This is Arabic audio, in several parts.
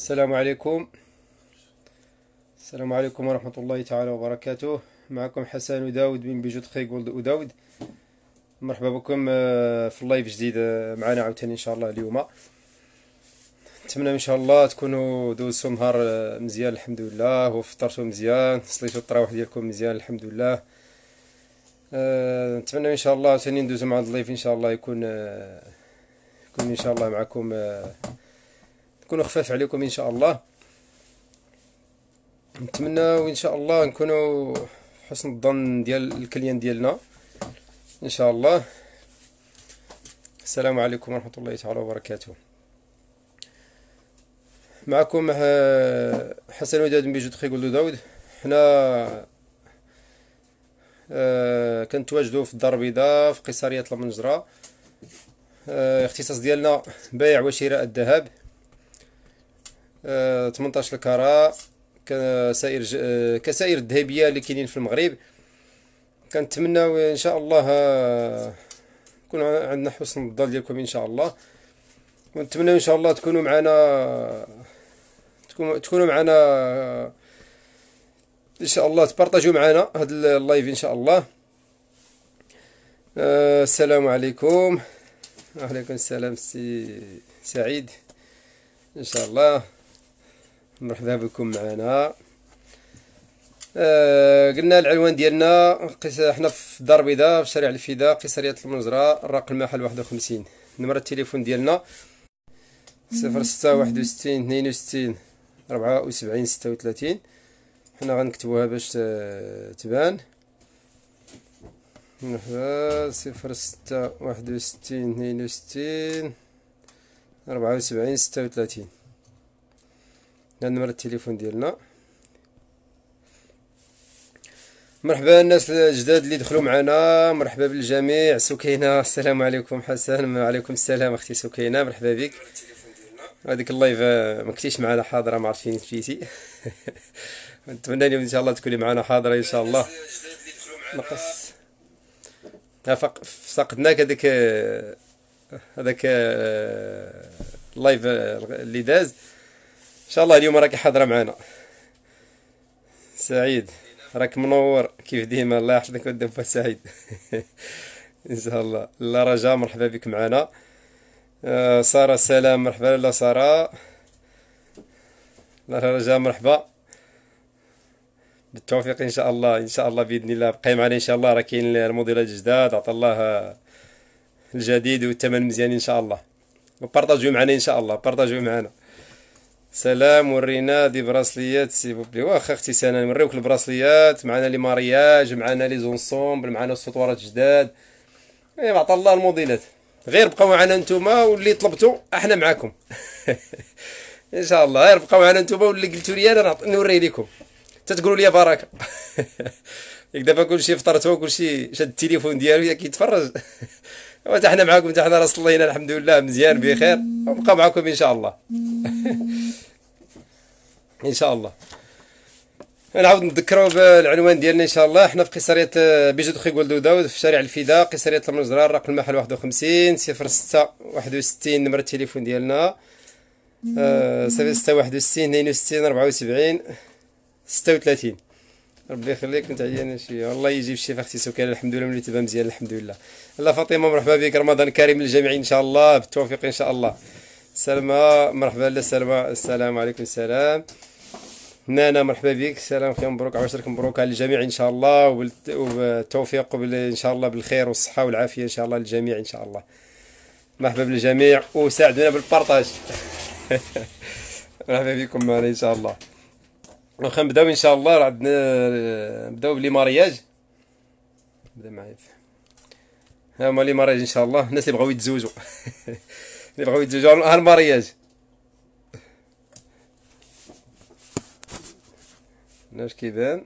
السلام عليكم السلام عليكم ورحمة الله تعالى وبركاته معكم حسن وداود من بيجوت خي جولد وداود مرحبا بكم آه، في اللايف جديد آه، معنا عاوتاني ان شاء الله اليوم نتمنى ان شاء الله تكونوا دوزتوا نهار آه، مزيان الحمد لله وفطرتوا مزيان صليتوا التراويح ديالكم مزيان الحمد لله نتمنى ان شاء الله تاني ندوزو مع اللايف ان شاء الله يكون يكون ان شاء الله معكم يكونوا خفاف عليكم ان شاء الله نتمناو ان شاء الله نكونوا حسن الظن ديال الكليان ديالنا ان شاء الله السلام عليكم ورحمه الله تعالى وبركاته معكم آه، حسن وداد من بيجو تخيقول داود حنا آه، كنتواجدوا في الدار البيضاء في قيصريه المنجره آه، اختصاص ديالنا بيع وشراء الذهب 18 آه، الكره كسائر آه، كسائر الذهبيه اللي كاينين في المغرب كنتمناو ان شاء الله آه، يكون عندنا حسن الظن ديالكم ان شاء الله ونتمنى ان شاء الله تكونوا معنا تكونوا معنا ان شاء الله تبارطاجوا معنا هذا اللايف ان شاء الله السلام عليكم وعليكم السلام سي سعيد ان شاء الله مرحبا بكم معنا آه قلنا العنوان ديالنا قصة حنا في الدار البيضاء في شارع الفداء قصرية المنزرة الرقم المحل واحد وخمسين نمرة التليفون ديالنا صفر ستة واحد وستين اثنين وستين ربعة وسبعين ستة وثلاثين حنا غنكتبوها باش آه، تبان مرحبا صفر ستة واحد وستين اثنين وستين ربعة وسبعين ستة وثلاثين نمر التليفون ديالنا مرحبا الناس الجداد اللي دخلوا معنا مرحبا بالجميع سكينه السلام عليكم حسن وعليكم السلام اختي سكينه مرحبا بك هذيك اللايف ما كنتيش معنا حاضره ما عرفتش فين مشيتي نتمنى اليوم ان شاء الله تكوني معنا حاضره ان شاء الله نقص فقدناك هذاك هذاك آه، اللايف آه، اللي داز ان شاء الله اليوم راك حاضره معنا سعيد راك منور كيف ديما الله يحفظك قدام فهد سعيد ان شاء الله لا رجاء مرحبا بك معنا آه، ساره سلام مرحبا لا ساره لا رجاء مرحبا بالتوفيق ان شاء الله ان شاء الله باذن الله بقي معنا ان شاء الله راه كاين الموديلات جداد عطى الله الجديد والثمن مزيان ان شاء الله وبارطاجيو معنا ان شاء الله بارطاجيو معنا سلام ورينا دي براسليات سي بوبي واخا اختي سنان نوريوك البراسليات معنا لي مارياج معنا لي زونسومبل معنا السطوارات جداد ايوا عطا الله الموديلات غير بقاو معنا نتوما واللي طلبتو احنا معاكم ان شاء الله غير بقاو معنا نتوما واللي قلتو لي انا نوري لكم تتقولوا لي بركه ياك دابا كلشي فطرتو كلشي شاد التليفون ديالو ياك يتفرج حنا معاكم تحنا راه صلينا الحمد لله مزيان بخير ونبقى معاكم ان شاء الله ان شاء الله نعاود نذكروا بالعنوان ديالنا ان شاء الله حنا في قصريه آه، بيجو دخي ولد داود في شارع الفداء قصريه المجرار رقم المحل 51 06 61 نمره التليفون ديالنا آه، صفر ستة واحد وستين اثنين وستين ربعة وسبعين ستة وثلاثين ربي يخليك كنت عيان شي والله يجيب الشفاء اختي سكان الحمد لله ملي تبان مزيان الحمد لله لا فاطمه مرحبا بك رمضان كريم للجميع ان شاء الله بالتوفيق ان شاء الله سلمى مرحبا لا سلمى السلام عليكم السلام نانا مرحبا بك السلام خير مبروك عواشرك مبروك على الجميع ان شاء الله وبالتوفيق ان شاء الله بالخير والصحه والعافيه ان شاء الله للجميع ان شاء الله مرحبا بالجميع وساعدونا بالبارطاج مرحبا بكم معنا ان شاء الله واخا نبداو ان شاء الله راه عندنا نبداو بلي مارياج بدا معايا ها هما لي مارياج ان شاء الله الناس اللي بغاو يتزوجوا اللي بغاو يتزوجوا ها المارياج ناش كيبان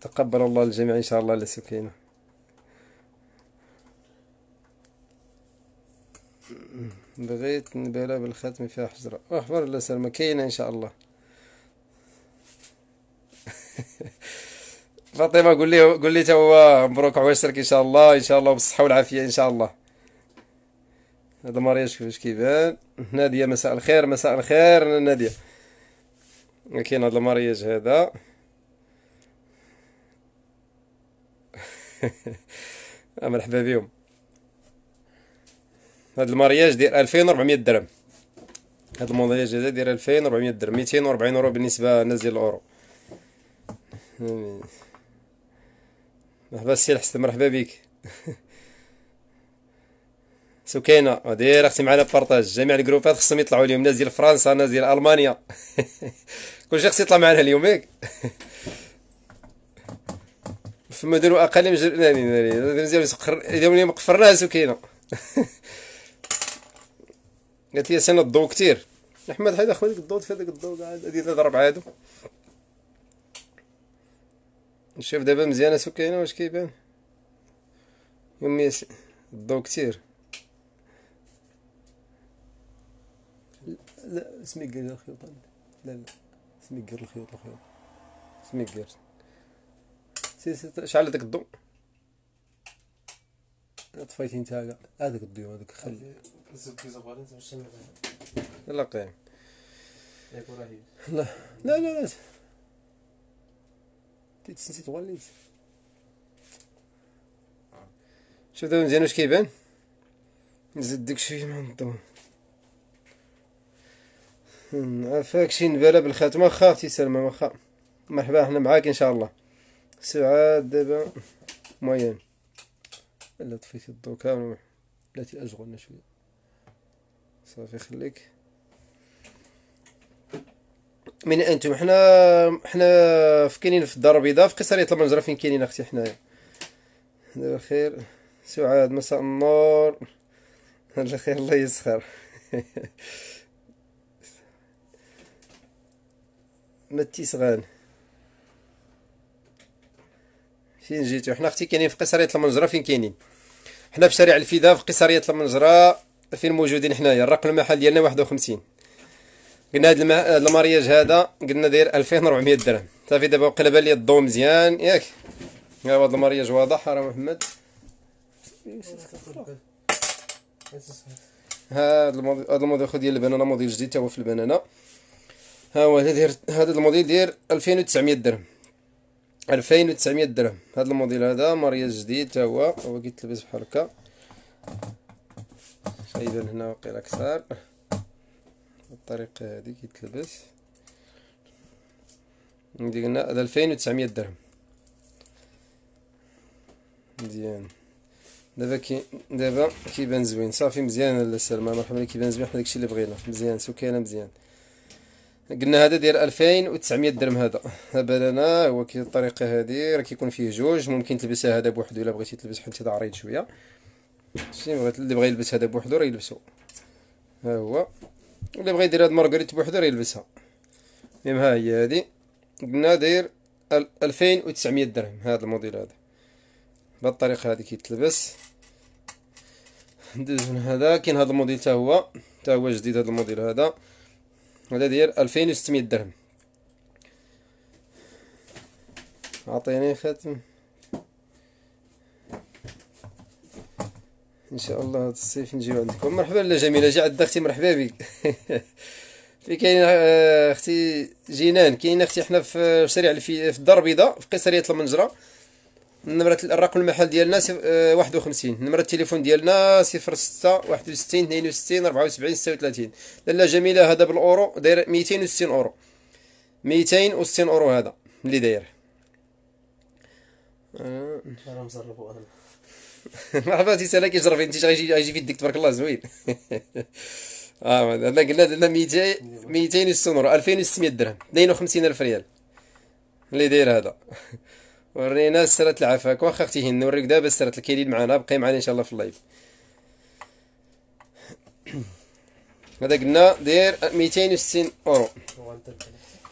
تقبل الله الجميع ان شاء الله سكينه بغيت نبالا بالخاتم فيها حجرة أحضر لا سلمى كاينة إن شاء الله فاطمة قول لي قول لي توا مبروك عواشرك إن شاء الله إن شاء الله بالصحة والعافية إن شاء الله هذا المارياج كيفاش كيبان نادية مساء الخير مساء الخير نادية كاين هذا المارياج هذا مرحبا بهم هاد المارياج دير 2400 درهم هاد المارياج هذا دير 2400 درهم 240 اورو بالنسبه للناس ديال الاورو مرحبا السي الحسن مرحبا بك سكينة دير اختي معنا بارطاج جميع الجروبات خصهم يطلعوا اليوم ناس ديال فرنسا ناس ديال المانيا كلشي خصو يطلع معنا اليوم هيك فما داروا اقل من جر... ناري ناري مزيان قفرناها سكينة قالت لي سنة الضو كثير احمد حيد خويا ديك الضو في هذاك الضو كاع هادي تضرب عادو نشوف دابا مزيانه سكينه واش كيبان يمي الضو كثير لا غير الخيوط لا لا غير الخيوط الخيوط غير سي سي شعل داك الضو طفيتي نتا كاع هذاك الضو هذاك خلي زبي زغارين يلا قيم لا لا لا لا تيتسنتي تغليت شوف دابا مزيان واش كيبان نزيد ديك شويه من الضو عفاك شي نبالا بالخاتمه واخا اختي سلمى واخا مرحبا حنا معاك ان شاء الله سعاد دابا موين الا طفيتي الضو كامل بلاتي اشغلنا شويه صافي خليك من انتم حنا حنا كاينين في الدار البيضاء في قصريه المنجره فين كاينين اختي حنايا دابا خير سعاد مساء النور الله خير الله يسخر متي صغان فين جيتو حنا اختي كاينين في قصريه المنجره فين كاينين حنا في شارع الفيدا في قصريه المنجره فين موجودين حنايا الرقم المحل ديالنا 51 قلنا هاد المه... المارياج هذا قلنا داير 2400 درهم صافي دابا وقيلا بان لي الضو مزيان ياك ها هو هاد المارياج واضح راه محمد هاد الموديل هاد الموديل خو ديال البنانه موديل جديد تا هو في البنانه ها هو هذا داير هذا الموديل داير 2900 درهم 2900 درهم هذا الموديل هذا مارياج جديد تا هو هو كيتلبس بحال هكا كيبان هنا واقيلا كثار الطريقه هذه كيتلبس ندي قلنا هذا 2900 درهم مزيان دابا كي دابا كيبان زوين صافي مزيان لا سلمى مرحبا لك كيبان زوين حنا داكشي اللي بغينا مزيان سكينه مزيان قلنا هذا داير 2900 درهم هذا بالنا هو كي الطريقه هذه راه كيكون فيه جوج ممكن تلبسها هذا بوحدو الا بغيتي تلبس حيت هذا عريض شويه شتي بغيت اللي بغا يلبس هذا بوحدو راه يلبسو ها هو اللي بغا يدير هاد مارغريت بوحدو راه يلبسها المهم ها هي هادي قلنا داير ألفين وتسعمية درهم هاد الموديل هذا بهاد الطريقة هادي كيتلبس ندوز من هذا كاين هاد الموديل تا هو تا هو جديد هاد الموديل هذا هذا داير ألفين وستمية درهم عطيني خاتم ان شاء الله هذا الصيف نجيو عندكم مرحبا لاله جميله جي عند اختي مرحبا بك في كاين آه، اختي جنان كاين اختي حنا في شارع في الدار البيضاء في قصريه المنجره نمرة الرقم المحل ديالنا آه، واحد وخمسين نمرة التليفون ديالنا صفر ستة واحد وستين اثنين وستين ربعة وسبعين ستة وثلاثين لالا جميلة هذا بالأورو داير ميتين وستين أورو ميتين وستين أورو هذا اللي داير آه. مرحبا تيس انا كيجرب انت غيجي غيجي في يديك تبارك الله زوين اه هذا قلنا درنا 200 200 السنور 2600 درهم 52000 ريال اللي داير هذا ورينا سرات العفاك واخا اختي هند نوريك دابا سرات الكيلين معنا بقي معنا ان شاء الله في اللايف هذا قلنا داير 260 اورو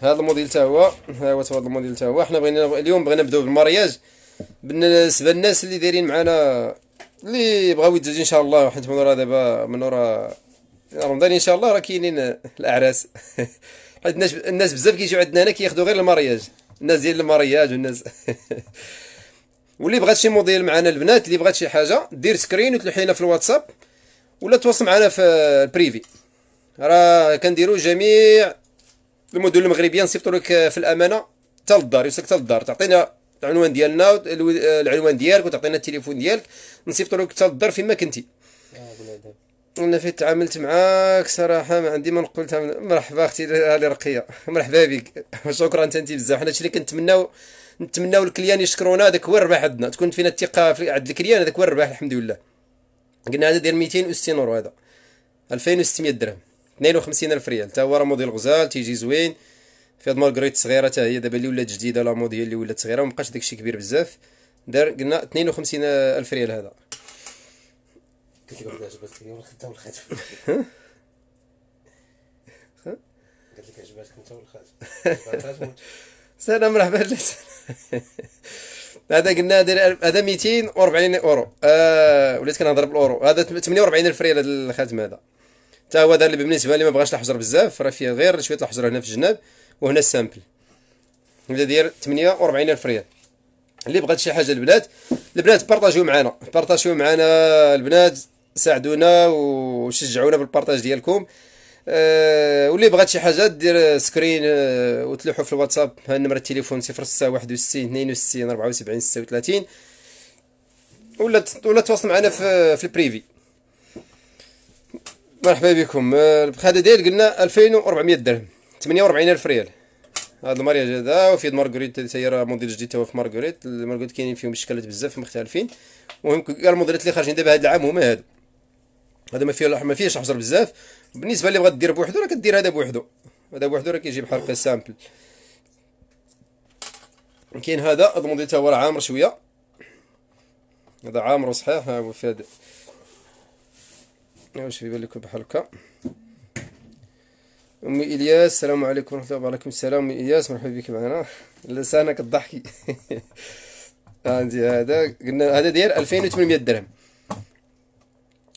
هذا الموديل تا هو ها هو هذا الموديل تا هو حنا بغينا اليوم بغينا نبداو بالمارياج بالنسبه للناس اللي دايرين معنا اللي بغاو يدوزوا ان شاء الله حيت من ورا دابا من ورا رمضان ان شاء الله راه كاينين الاعراس حيت الناس بزاف كيجيو عندنا هنا كياخذوا غير المارياج الناس ديال المارياج والناس واللي بغات شي موديل معنا البنات اللي بغات شي حاجه دير سكرين وتلوحي لنا في الواتساب ولا تواصل معنا في البريفي راه كنديروا جميع المدن المغربيه نصيفطوا لك في الامانه حتى للدار يوصلك حتى للدار تعطينا العنوان ديالنا آه، العنوان ديالك وتعطينا التليفون ديالك نصيفطوا لك حتى الدار فين ما كنتي انا فين تعاملت معاك صراحه ما عندي ما نقول مرحبا اختي هذه رقيه مرحبا بك شكرا انت بزاف حنا الشيء اللي كنتمناو نتمناو الكليان يشكرونا هذاك هو الربح عندنا تكون فينا الثقه في عند الكليان هذاك هو الربح الحمد لله قلنا هذا داير 260 اورو هذا 2600 درهم 52000 ريال حتى هو راه موديل غزال تيجي زوين فيها مارغريت صغيره حتى هي دابا اللي ولات جديده لا مود هي اللي ولات صغيره ومابقاش داكشي كبير بزاف دار قلنا 52 الف ريال هذا قلت لك عجبتك انت والخاتم ها؟ قلت لك عجبتك انت والخاتم سلام مرحبا هذا قلنا هذا 240 اورو آه وليت كنهضر بالاورو هذا 48 الف ريال هذا الخاتم هذا حتى هو هذا اللي بالنسبه لي ما بغاش الحجر بزاف راه فيه غير شويه الحجر هنا في الجناب وهنا السامبل نبدا داير 48000 ريال اللي بغات شي حاجه البنات البنات بارطاجيو معنا بارطاجيو معنا البنات ساعدونا وشجعونا بالبارطاج ديالكم أه واللي بغات شي حاجه دير سكرين أه وتلوحوا في الواتساب ها النمر التليفون 0661 62 74 36 ولا ولا تواصل معنا في في البريفي مرحبا بكم البخاده ديال قلنا 2400 درهم 48000 ريال هاد المارياج هذا وفي مارغريت تاهي راه موديل جديد توا في مارغريت المارغريت كاينين فيهم شكلات بزاف مختلفين المهم كاع الموديلات اللي خارجين دابا هاد العام هما هادو هذا ما فيه ما فيهش حجر بزاف بالنسبه اللي بغا دير بوحدو راه كدير هذا بوحدو هذا بوحدو راه كيجي بحال هكا سامبل كاين هذا هاد الموديل تا هو عامر شويه هذا عامر وصحيح ها هو في هذا واش يبان لكم بحال هكا أمي إلياس السلام عليكم ورحمة الله وبركاته السلام أمي إلياس مرحبا بك معنا لسانك الضحكي عندي هذا قلنا هذا ديال 2800 درهم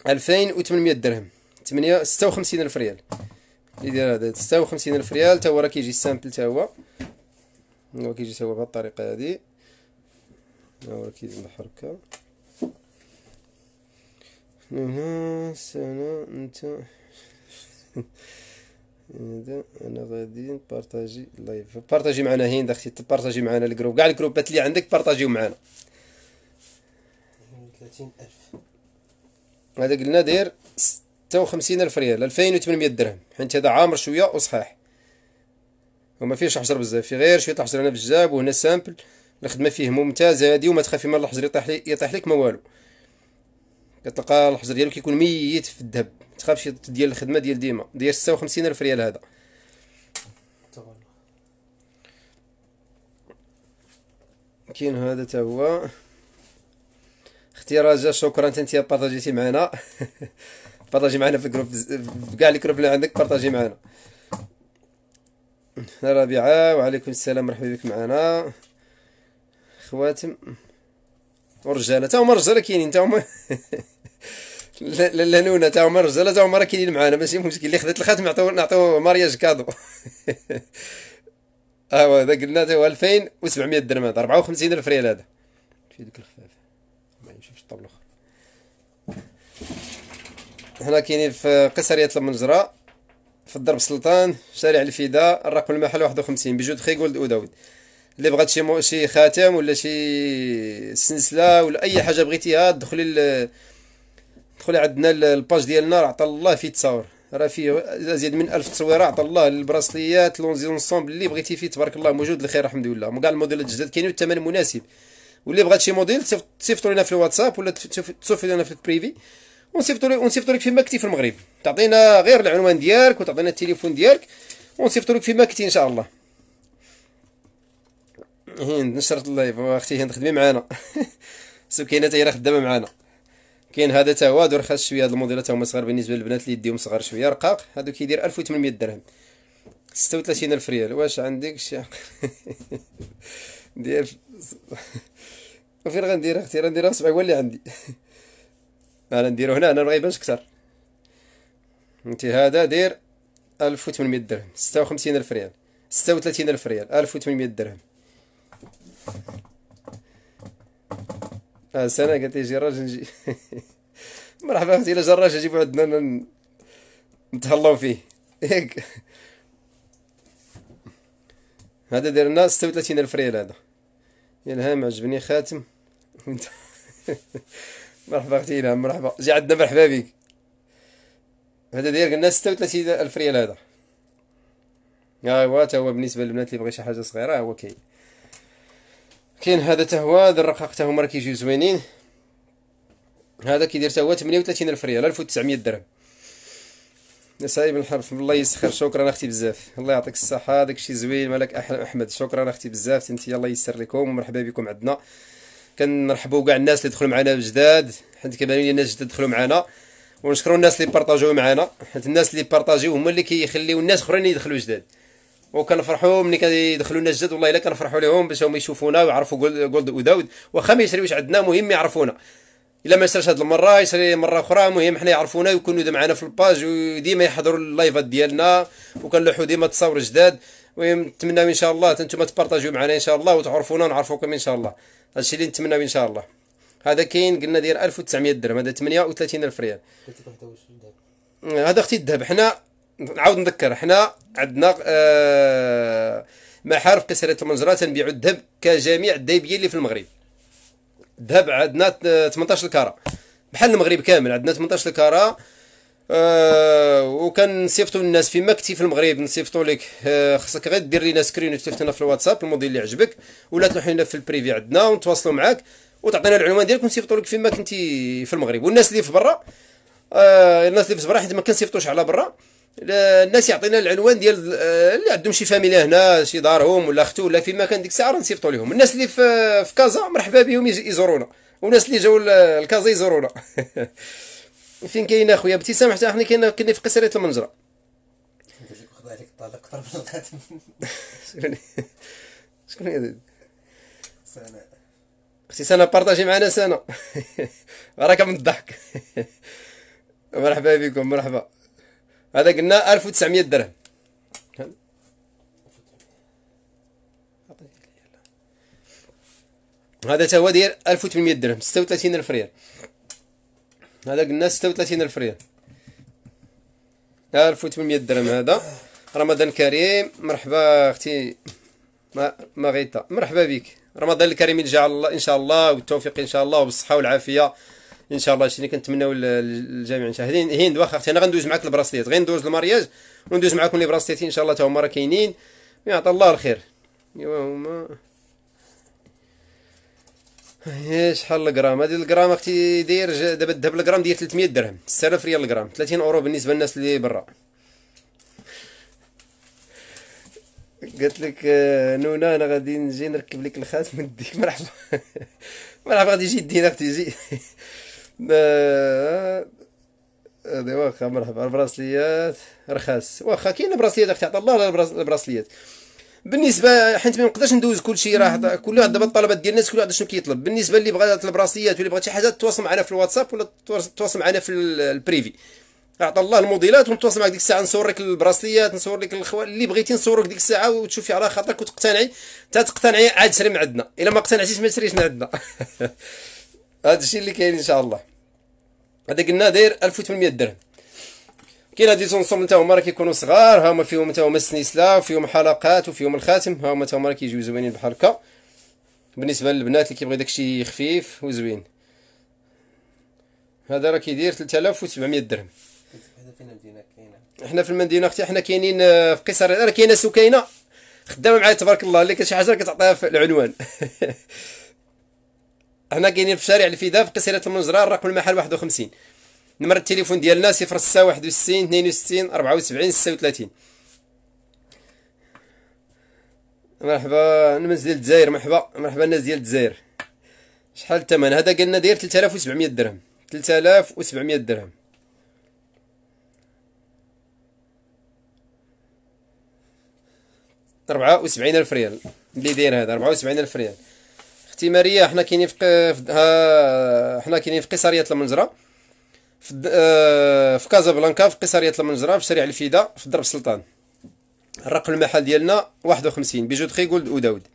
2800 درهم 8 56 ألف ريال يدير هذا 56 ألف ريال تا هو راه كيجي السامبل تا هو هو كيجي تا هو بهذه الطريقة هذه ها هو كيجي بحال هكا هنا سنة انت اذا انا غادي نبارطاجي لايف بارطاجي معنا هين اختي تبارطاجي معنا الجروب كاع الجروبات اللي عندك بارطاجيو معنا 30000 هذا قلنا داير 56000 ريال 2800 درهم حيت هذا عامر شويه وصحاح وما فيهش حجر بزاف فيه غير شويه الحجر هنا في الجاب وهنا سامبل الخدمه فيه ممتازه هادي وما تخافي من الحجر يطيح لي يطيح لك ما والو كتلقى الحجر ديالو كيكون ميت في الذهب تخافش ديال الخدمه ديال ديما داير الف ريال هذا كاين هذا تا هو اختي راجا شكرا انت بارطاجيتي معنا بارطاجي معنا في الجروب في كاع الجروب اللي عندك بارطاجي معنا ربيعه وعليكم السلام مرحبا بك معنا خواتم ورجاله تا هما رجاله كاينين تا هما لا نونا تا عمر رزاله تا عمر كاينين معانا ماشي مشكل اللي خدات الخاتم نعطيو نعطيو مارياج كادو ايوا هذا قلنا تا هو 2700 درهم هذا 54 الف ريال هذا في ديك الخفاف ما نشوفش الطابلو هنا كاينين في قصريه المنجره في الدرب سلطان شارع الفداء الرقم المحل 51 بجود خي جولد اوداود اللي بغات شي مو... شي خاتم ولا شي سلسله ولا اي حاجه بغيتيها دخلي دخل عندنا الباج ديالنا راه عطى الله فيه تصاور راه فيه ازيد من 1000 تصويره عطى الله البراسليات لونزونسومبل اللي بغيتي فيه تبارك الله موجود الخير الحمد لله كاع الموديلات الجداد كاينين والثمن مناسب واللي بغات شي موديل تصيفطوا لنا في الواتساب ولا تصيفطوا لنا في البريفي ونصيفطوا لك ونصيفطوا لك فيما كنتي في المغرب تعطينا غير العنوان ديالك وتعطينا التليفون ديالك ونصيفطوا لك فيما كنتي ان شاء الله هند نشرت اللايف اختي هند خدمي معانا سكينه راه خدامه معانا كاين هذا تا هو هادو رخص شويه هاد الموديلات هما صغار بالنسبه للبنات اللي يديهم صغار شويه رقاق هادو كيدير 1800 درهم 36000 ريال واش عندك شي ديال وفين غندير اختي راه ندير سبع هو اللي عندي انا نديرو هنا انا ما غيبانش كثر انت هذا دير 1800 درهم 56000 ريال 36000 ريال 1800 درهم اه سنة قالت لي جي راجل نجي مرحبا اختي الا جا الراجل عندنا نتهلاو فيه ياك هذا درنا ستة وثلاثين الف ريال هذا يا الهام عجبني خاتم مرحبا اختي الهام مرحبا جي عندنا مرحبا بك هذا داير قلنا ستة وثلاثين الف ريال هذا ايوا آه، تا هو بالنسبه للبنات اللي بغي شي حاجه صغيره هو كاين كاين هذا حتى هو هذا الرقاق حتى هما راه كيجيو زوينين هذا كيدير حتى هو 38 الف ريال 1900 درهم سايب الحرف الله يسخر شكرا اختي بزاف الله يعطيك الصحه داكشي زوين مالك احمد شكرا اختي بزاف انت الله يسر لكم ومرحبا بكم عندنا كنرحبوا كاع الناس اللي دخلوا معنا جداد حيت كيبانوا لي الناس جداد دخلوا معنا ونشكروا الناس اللي بارطاجيو معنا حيت الناس اللي بارطاجيو هما اللي كيخليو الناس اخرين يدخلوا جداد وكنفرحوا ملي كيدخلوا لنا الجد والله الا كنفرحوا لهم باش هما يشوفونا ويعرفوا جولد وداود واخا ما يشريوش عندنا مهم يعرفونا الا ما سرش هذه المره يسري مره اخرى المهم حنا يعرفونا ويكونوا معنا في الباج وديما يحضروا اللايفات ديالنا وكنلوحوا ديما تصاور جداد المهم نتمناو ان شاء الله انتم تبارطاجيو معنا ان شاء الله وتعرفونا ونعرفوكم ان شاء الله هادشي اللي نتمناو ان شاء الله هذا كاين قلنا داير 1900 درهم هذا 38 الف ريال هذا اختي الذهب حنا نعاود نذكر حنا عندنا آه محارف قصيره قصرية المنجرة الذهب كجميع الدايبيين اللي في المغرب الذهب عندنا 18 كاره بحال المغرب كامل عندنا 18 كاره آه وكنصيفطوا للناس في مكتي في المغرب نصيفطوا لك آه خصك غير دير لينا سكرين وتصيفط في الواتساب الموديل اللي عجبك ولا تروح لنا في البريفي عندنا ونتواصلوا معاك وتعطينا العنوان ديالك ونصيفطوا لك فيما كنتي في المغرب والناس اللي في برا آه الناس اللي في برا حيت ما كنصيفطوش على برا الناس يعطينا العنوان ديال اللي آه، عندهم شي فاميلا هنا شي دارهم ولا اختو ولا فين ما كان ديك الساعه راه نصيفطوا لهم الناس اللي في في كازا مرحبا بهم يزورونا والناس اللي جاوا لكازا يزورونا فين كاين اخويا ابتسام حتى حنا كاين كنا في قصريه المنجره عليك الطلاق اكثر من شكون شكون هذا سنة اختي سنة بارطاجي معنا سنة راك من الضحك مرحبا بكم مرحبا هذا قلنا 1900 درهم هذا تا هو داير 1800 درهم 36000 ريال هذا قلنا 36000 ريال 1800 درهم هذا رمضان كريم مرحبا اختي ما ما مرحبا بك رمضان الكريم ان شاء الله ان شاء الله والتوفيق ان شاء الله وبالصحه والعافيه ان شاء الله شنو كنتمناو للجميع المشاهدين هند واخا اختي انا غندوز معاك البراسليت غير ندوز المارياج وندوز معاكم لي براسليت ان شاء الله تا هما راه كاينين يعطي الله الخير ايوا هما شحال الغرام هذه الغرام اختي داير دابا الذهب الغرام ديال 300 درهم 6000 ريال الغرام 30 اورو بالنسبه للناس اللي برا قلت لك آه، نونا انا غادي نجي نركب لك الخاتم ديك مرحبا مرحبا غادي يجي يدينا اختي يجي هذا واخا مرحبا البراسليات رخاص واخا كاين البراسليات اختي عطا الله البراسليات بالنسبه حيت ما نقدرش ندوز كل شيء راه كل واحد دابا الطلبات ديال الناس كل واحد شنو كيطلب بالنسبه اللي بغى البراسليات واللي بغى شي حاجه تواصل معنا في الواتساب ولا تواصل معنا في البريفي عطا الله الموديلات ونتواصل معك ديك الساعه نصور لك البراسليات نصور لك الاخوان اللي بغيتي نصورك ديك الساعه وتشوفي على خاطرك وتقتنعي حتى تقتنعي عاد تشري من عندنا الا ما اقتنعتيش ما تشريش من عندنا هذا الشيء اللي كاين ان شاء الله هذا قلنا داير 1800 درهم كاين هاد زونسومبل تا هما راه كيكونوا صغار ها هما فيهم تا هما السنيسله وفيهم حلقات وفيهم الخاتم ها هما تا هما راه كيجيو زوينين بحال هكا بالنسبه للبنات اللي كيبغي داكشي خفيف وزوين هذا راه كيدير 3700 درهم حنا في المدينه اختي حنا كاينين آه، في قصر راه كاينه سكينه خدامه معايا تبارك الله اللي كتشي حاجه كتعطيها في العنوان هنا كاينين في شارع الفداء في قصيرة المنجرة الرقم المحل 51 نمرة التليفون ديالنا وستين ربعة 62 74 36 مرحبا نمز ديال الجزائر مرحبا مرحبا الناس ديال الجزائر شحال الثمن هذا قالنا داير 3700 درهم 3700 درهم أربعة وسبعين ألف ريال اللي داير هذا أربعة وسبعين ألف ريال الاستثماريه حنا كاينين في حنا كاينين في قيصريه المنجره في, آه، في كازابلانكا في قيصريه المنجره في شارع الفيدا في درب السلطان الرقم المحل ديالنا 51 بيجو تخي جولد وداود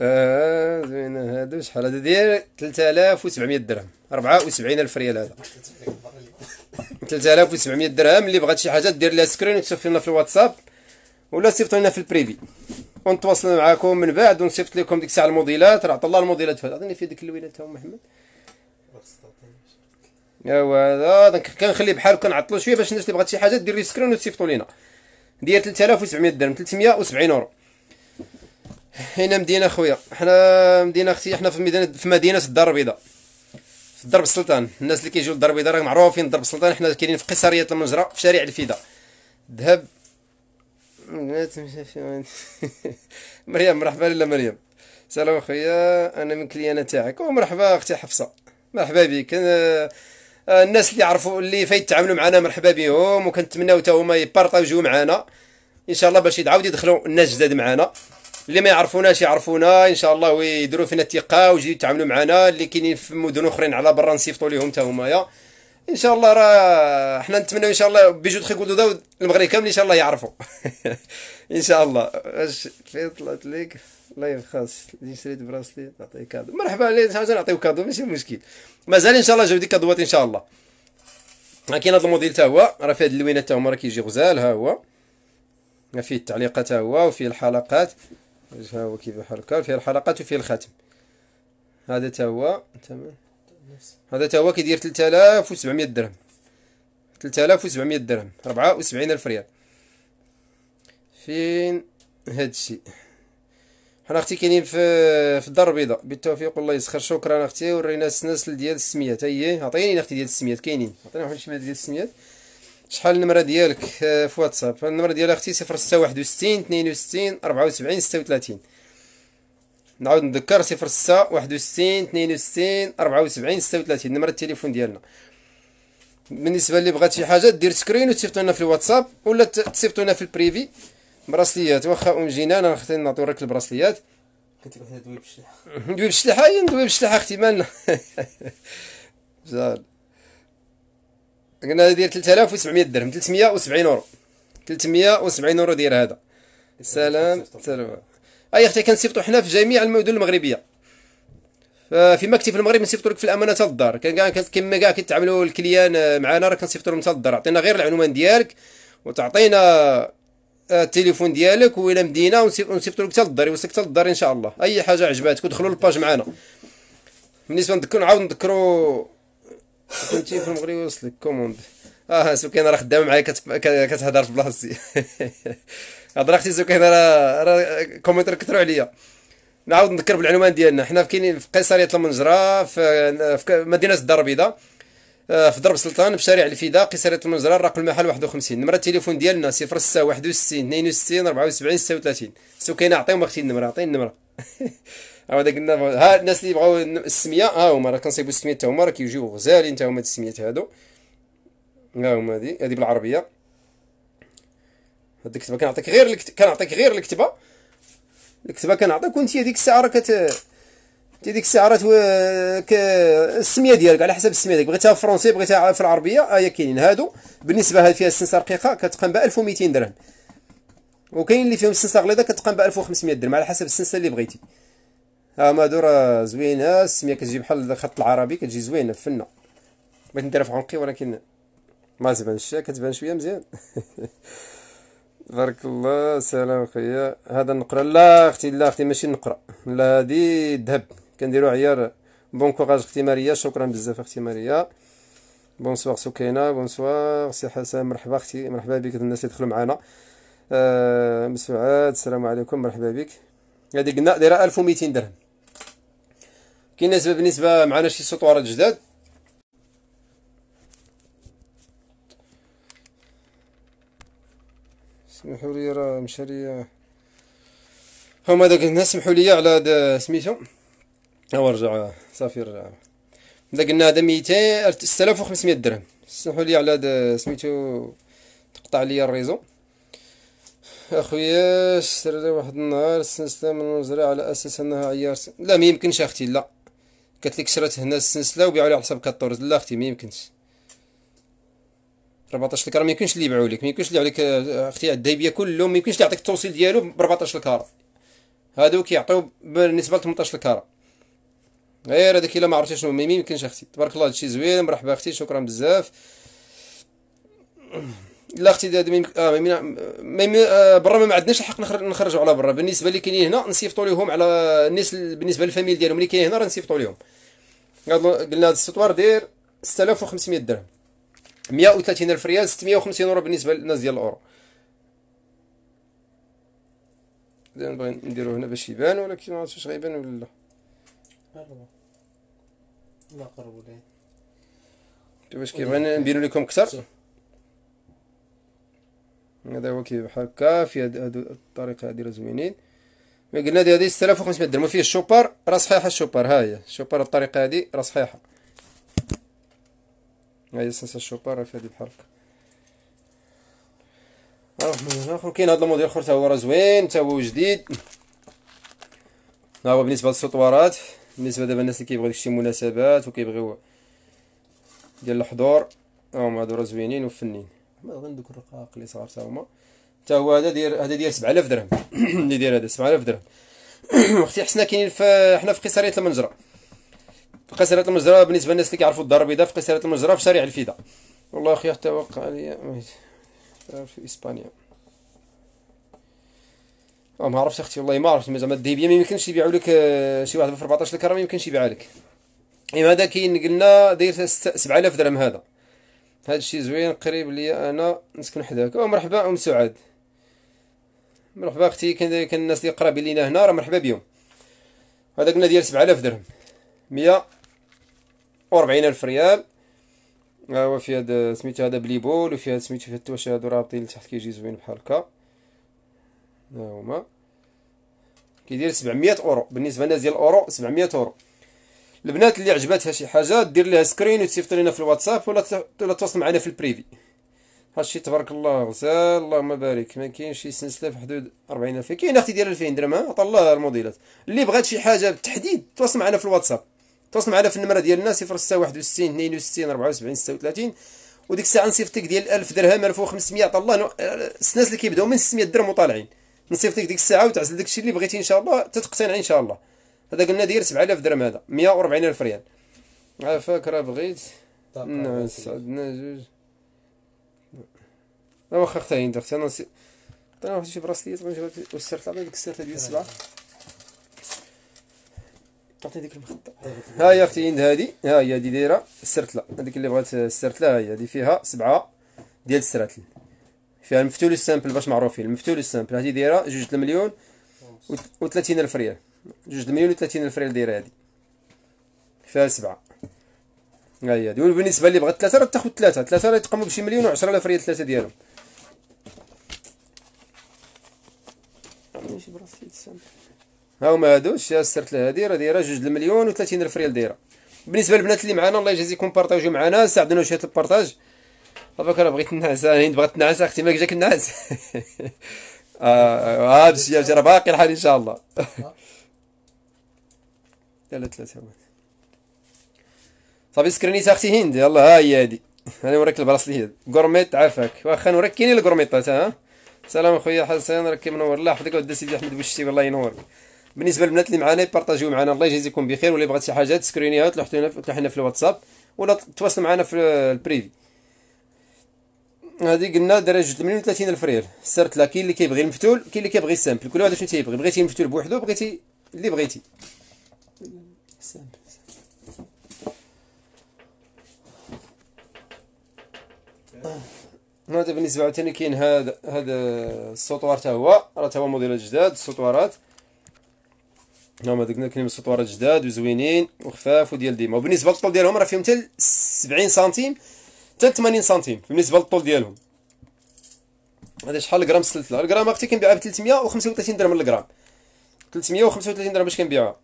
اه زوينه هادو شحال هادو ديال 3700 درهم ألف ريال هذا 3700 درهم اللي بغات شي حاجه دير لها سكرين وتصيفط لنا في الواتساب ولا سيفطو لنا في البريفي ونتواصل معاكم من بعد ونصيفط لكم ديك الساعه الموديلات راه طلع الموديلات فهاد عطيني في ديك اللويله تاع محمد ايوا هذا آه، كنخليه بحال كنعطلو شويه باش الناس اللي بغات شي حاجه دير لي سكرين وتسيفطو لينا ديال 3700 درهم 370 اورو هنا مدينه خويا حنا مدينه اختي حنا في مدينه في مدينه الدار البيضاء في الدرب السلطان الناس اللي كيجيو للدار البيضاء راه معروفين الدرب السلطان حنا كاينين في قصريه المنجره في شارع الفيدا ذهب مريم مرحبا لاله مريم سلام اخويا انا من كليانه تاعك ومرحبا اختي حفصه مرحبا بك الناس اللي عرفوا اللي فايت تعاملوا معنا مرحبا بهم وكنتمناو حتى هما يبارطاجيو معنا ان شاء الله باش يعاودوا يدخلوا الناس جداد معنا اللي ما يعرفوناش يعرفونا ان شاء الله ويديروا فينا الثقه ويجيو يتعاملوا معنا اللي كاينين في مدن اخرين على برا نصيفطوا لهم حتى هما ان شاء الله راه حنا نتمناو ان شاء الله بيجو تخي كولدو داو المغرب كامل ان شاء الله يعرفوا ان شاء الله اش في طلعت ليك لايف خاص اللي شريت براسلي نعطيه كادو مرحبا حاجه نعطيو كادو ماشي مشكل مازال ان شاء الله جاو ديك كادوات ان شاء الله ها كاين هذا الموديل تا هو راه في هاد اللوينات تا هما راه كيجي غزال ها هو فيه التعليقات تا هو وفيه الحلقات ها هو كيف بحال هكا فيه الحلقات وفيه الخاتم هذا تا هو تمام هذا تا هو كيدير 3700 درهم 3700 درهم 74000 ريال فين هادشي حنا اختي كاينين في في الدار البيضاء بالتوفيق الله يسخر شكرا اختي ورينا السنسل ديال السميات هي عطيني اختي ديال السميات كاينين عطيني واحد الشمال ديال السميات شحال النمره ديالك آه، في واتساب النمره ديال اختي 0661 62 64 36 نعاود نذكر صفر ستة واحد وستين وستين 61 وسبعين ستة وثلاثين نمرة التليفون ديالنا بالنسبة اللي بغات شي حاجة دير سكرين وتصيفطوا لنا في الواتساب ولا تصيفطوا لنا في البريفي براسليات واخا ام جينا انا اختي نعطيو راك البراسليات كنت واحد ندوي بالشلحة ندوي بالشلاحة هي ندوي بالشلحة اختي مالنا زال قلنا دير وسبعمية درهم تلتمية وسبعين اورو تلتمية وسبعين اورو دير هذا سلام سلام اي اختي كنصيفطو حنا في جميع المدن المغربيه آه، في مكتب المغرب نصيفطو لك في الامانه تاع الدار كان كما كاع كيتعاملوا الكليان آه، معنا راه كنصيفطو لهم الدار عطينا غير العنوان ديالك وتعطينا آه، التليفون ديالك والى مدينه ونصيفطوا لك حتى للدار يوصلك حتى للدار ان شاء الله اي حاجه عجباتك ودخلوا للباج معنا بالنسبه نذكر نعاود نذكروا كنتي في المغرب يوصلك كوموند اه سكينه راه خدامه معايا كتهضر في بلاصتي هضر اختي سكينه راه راه كومنتر كثروا عليا نعاود نذكر بالعنوان ديالنا حنا في كاينين في قيصريه المنجره في, في مدينه الدار البيضاء آه، في درب سلطان في شارع الفيدا قيصريه المنجره رقم المحل 51 نمره التليفون ديالنا 06 61 62 74 36 سكينه عطيهم اختي النمره عطيني النمره عاود داك ها الناس اللي بغاو السميه ها هما راه كنصيبو السميه تا هما راه كيجيو غزالين تا هما السميات هادو لا هما هادي هادي بالعربيه هاد الكتبه كنعطيك غير الكت... كنعطيك غير الكتبه الكتبه كنعطيك وانت هذيك الساعه راه كت انت ديك الساعه راه ك... السميه ديالك على حسب السميه ديالك بغيتها في الفرونسي بغيتها في العربيه ها آه، هي كاينين هادو بالنسبه هاد فيها السنسه رقيقه كتقام ب 1200 درهم وكاين اللي فيهم السنسه غليظه كتقام ب 1500 درهم على حسب السنسه اللي بغيتي ها هما هادو راه زوينه السميه كتجي بحال الخط العربي كتجي زوينه فنه بغيت نديرها في عنقي ولكن ما تبانش كتبان شويه مزيان بارك الله سلام خويا هذا نقرا لا اختي لا اختي ماشي نقرا لا هادي ذهب كنديرو عيار بون كوراج اختي ماريا شكرا بزاف اختي ماريا بونسوار سكينه بونسوار سي حسن مرحبا اختي مرحبا بك الناس اللي دخلوا معنا آه مسعود السلام عليكم مرحبا بك هادي قلنا دايره 1200 درهم كاين نسبه بالنسبه معنا شي سطوره جداد سمحوا لي راه مشى لي هما داك الناس سمحوا لي على هذا سميتو هو رجع صافي رجع دا قلنا هذا 200 6500 درهم سمحوا لي على هذا سميتو تقطع لي الريزو اخويا سرنا واحد النهار السلسله من المزرعه على اساس انها عيار لا ما يمكنش اختي لا قلت لك شرات هنا السلسله وبيعوا على حساب 14 لا اختي ما يمكنش 14 الكاره ما يمكنش اللي يبيعوا لك ما يمكنش اللي عليك آه، اختي الذهبيه كله ما يمكنش اللي يعطيك التوصيل ديالو ب 14 الكاره هادو كيعطيو بالنسبه ل 18 الكاره غير هذاك الا ما عرفتي شنو ما يمكنش اختي تبارك الله هادشي زوين مرحبا اختي شكرا بزاف لا اختي دادي ميم... آه ميم... ميم... آه برا ما عندناش الحق نخرج نخرجوا على برا بالنسبه اللي كاينين هنا نسيفطوا لهم على الناس بالنسبه للفاميل ديالهم اللي كاينين هنا راه نسيفطوا لهم قلنا هذا السطوار دير 6500 درهم 130 الف ريال 650 يورو بالنسبه للناس ديال الاورو نبغي نديرو هنا باش يبان ولكن ما عرفتش واش غيبان ولا لا لا قربوا ليه شوف واش كيبغينا نبينو لكم اكثر هذا هو كيف هكا في هادو الطريقه هادي راه زوينين قلنا هذه 6500 درهم فيه الشوبر راه صحيحه الشوبر ها هي الشوبر الطريقه هذه راه صحيحه هاي سنسة الشوبار راه في هذه الحركة نروح من هنا اخر كاين هاد الموديل اخر تا هو راه زوين تا هو جديد ها بالنسبة للسطوارات بالنسبة دابا الناس اللي كيبغيو شي مناسبات وكيبغيو ديال الحضور هما هادو راه زوينين وفنين ما دوك الرقاق اللي صغار تا هما تا هو هذا داير هذا داير 7000 درهم اللي داير هذا 7000 درهم اختي حسنا كاينين حنا في قيصريه المنجره في قصيرة المجزرة بالنسبة للناس اللي كيعرفوا الدار البيضاء في قصيرة المجزرة في شارع الفيدا والله اخي حتى وقع لي آه، في اسبانيا آه، ما عرفتش اختي والله ما عرفت زعما الديبيا ما يمكنش يبيعوا لك آه، شي واحد ب 14 الكره ما يمكنش يبيعها لك اما إيه، هذا كاين قلنا داير 7000 درهم هذا هذا الشيء زوين قريب ليا انا نسكن حداك او مرحبا ام سعاد مرحبا اختي كان الناس اللي قرابين لينا هنا راه مرحبا بهم هذا قلنا ديال 7000 درهم 100 وأربعين ألف ريال آه، في هذا سميتو هذا بليبول وفي هذا سميتو فتوش هادو عاطين لتحت كيجي زوين بحال هكا ها هما كيدير 700 اورو بالنسبه لنا ديال الاورو 700 اورو البنات اللي عجباتها شي حاجه دير لها سكرين وتصيفط لنا في الواتساب ولا ولا تواصل معنا في البريفي هادشي تبارك الله غزال اللهم بارك ما كاينش شي سلسله في حدود 40000 كاين اختي ديال 2000 درهم عطا الله الموديلات اللي بغات شي حاجه بالتحديد تواصل معنا في الواتساب تواصل معنا في النمره ديالنا 61 62 74 36 وديك الساعه نصيفط ديال 1000 درهم 1500 عطا الله الناس اللي كيبداو من 600 درهم وطالعين نصيفط ديك الساعه وتعزل داك الشيء اللي بغيتي ان شاء الله تتقتنع ان شاء الله هذا قلنا داير 7000 درهم هذا 140000 ريال عافاك راه بغيت نعس عندنا جوج لا واخا اختي انت اختي انا عطينا واحد شي براسليت غنجيبها والسيرت عطينا ديك السيرت ديال السبعه تعطي ديك المخطه ها هي اختي عند هادي ها هي هادي دايره السرتله هذيك اللي بغات السرتله ها هي هادي فيها سبعه ديال السراتل فيها المفتول السامبل باش معروفين المفتول السامبل هادي دايره جوج المليون و 30 الف ريال جوج المليون و 30 الف ريال دايره هادي فيها سبعه ها هي هادي وبالنسبه اللي بغات ثلاثه راه تاخذ ثلاثه ثلاثه راه يتقاموا بشي مليون و 10000 ريال ثلاثه ديالهم ماشي براسي السامبل ها هما هادو سرت السرتله هادي راه دايره 2 مليون و30 الف ريال دايره بالنسبه للبنات اللي معانا الله يجازيكم بارطاجيو معانا ساعدونا شويه البارطاج صافاك راه بغيت نعس انا آه، يعني بغيت نعس اختي مالك جاك النعاس اه هذا آه، الشيء راه باقي الحال ان شاء الله لا لا ثلاثه صافي سكرنيت اختي هند يلا ها هي هادي انا نوريك لي هاد غورميت عافاك واخا نوريك كاين الكورميطات ها سلام اخويا حسن راك منور الله يحفظك ودي سيدي احمد بوشتي والله ينورك بالنسبه للبنات اللي معنا يبارطاجيو معنا الله يجازيكم بخير واللي بغات شي حاجه تسكرينيها وتلوحوا لنا في الواتساب ولا تواصل معنا في البريفي هذه قلنا درجه 38 الف ريال سرت لا كاين اللي كيبغي المفتول كاين اللي كيبغي السامبل كل واحد شنو تيبغي بغيتي المفتول بوحدو بغيتي اللي بغيتي هذا بالنسبه عاوتاني كاين هذا هذا السطوار تا هو راه تا هو موديل جداد السطوارات نعم، هما دوك كاينين السطوار جداد وزوينين وخفاف وديال ديما وبالنسبه للطول ديالهم راه فيهم حتى 70 سنتيم حتى 80 سنتيم بالنسبه للطول ديالهم هذا شحال الغرام سلسله الغرام اختي كنبيعها ب 335 درهم الغرام 335 درهم باش كنبيعها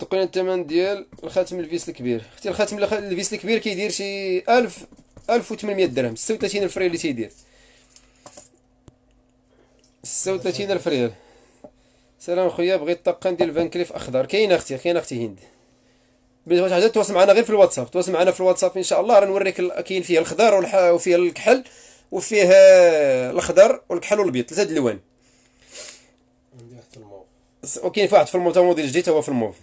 تقريبا الثمن ديال الخاتم الفيس الكبير اختي الخاتم الفيس الكبير كيدير شي 1000 1800 درهم 36 ريال اللي تيدير 36 ريال سلام خويا بغيت طاقه ندير فان كليف اخضر كاينه اختي كاينه اختي هند بغيت حاجه تواصل معنا غير في الواتساب تواصل معنا في الواتساب ان شاء الله راه نوريك كاين فيه الخضر وفيه الكحل وفيه الاخضر والكحل والبيض ثلاثه الالوان وكاين واحد في الموف موديل جديد هو في الموف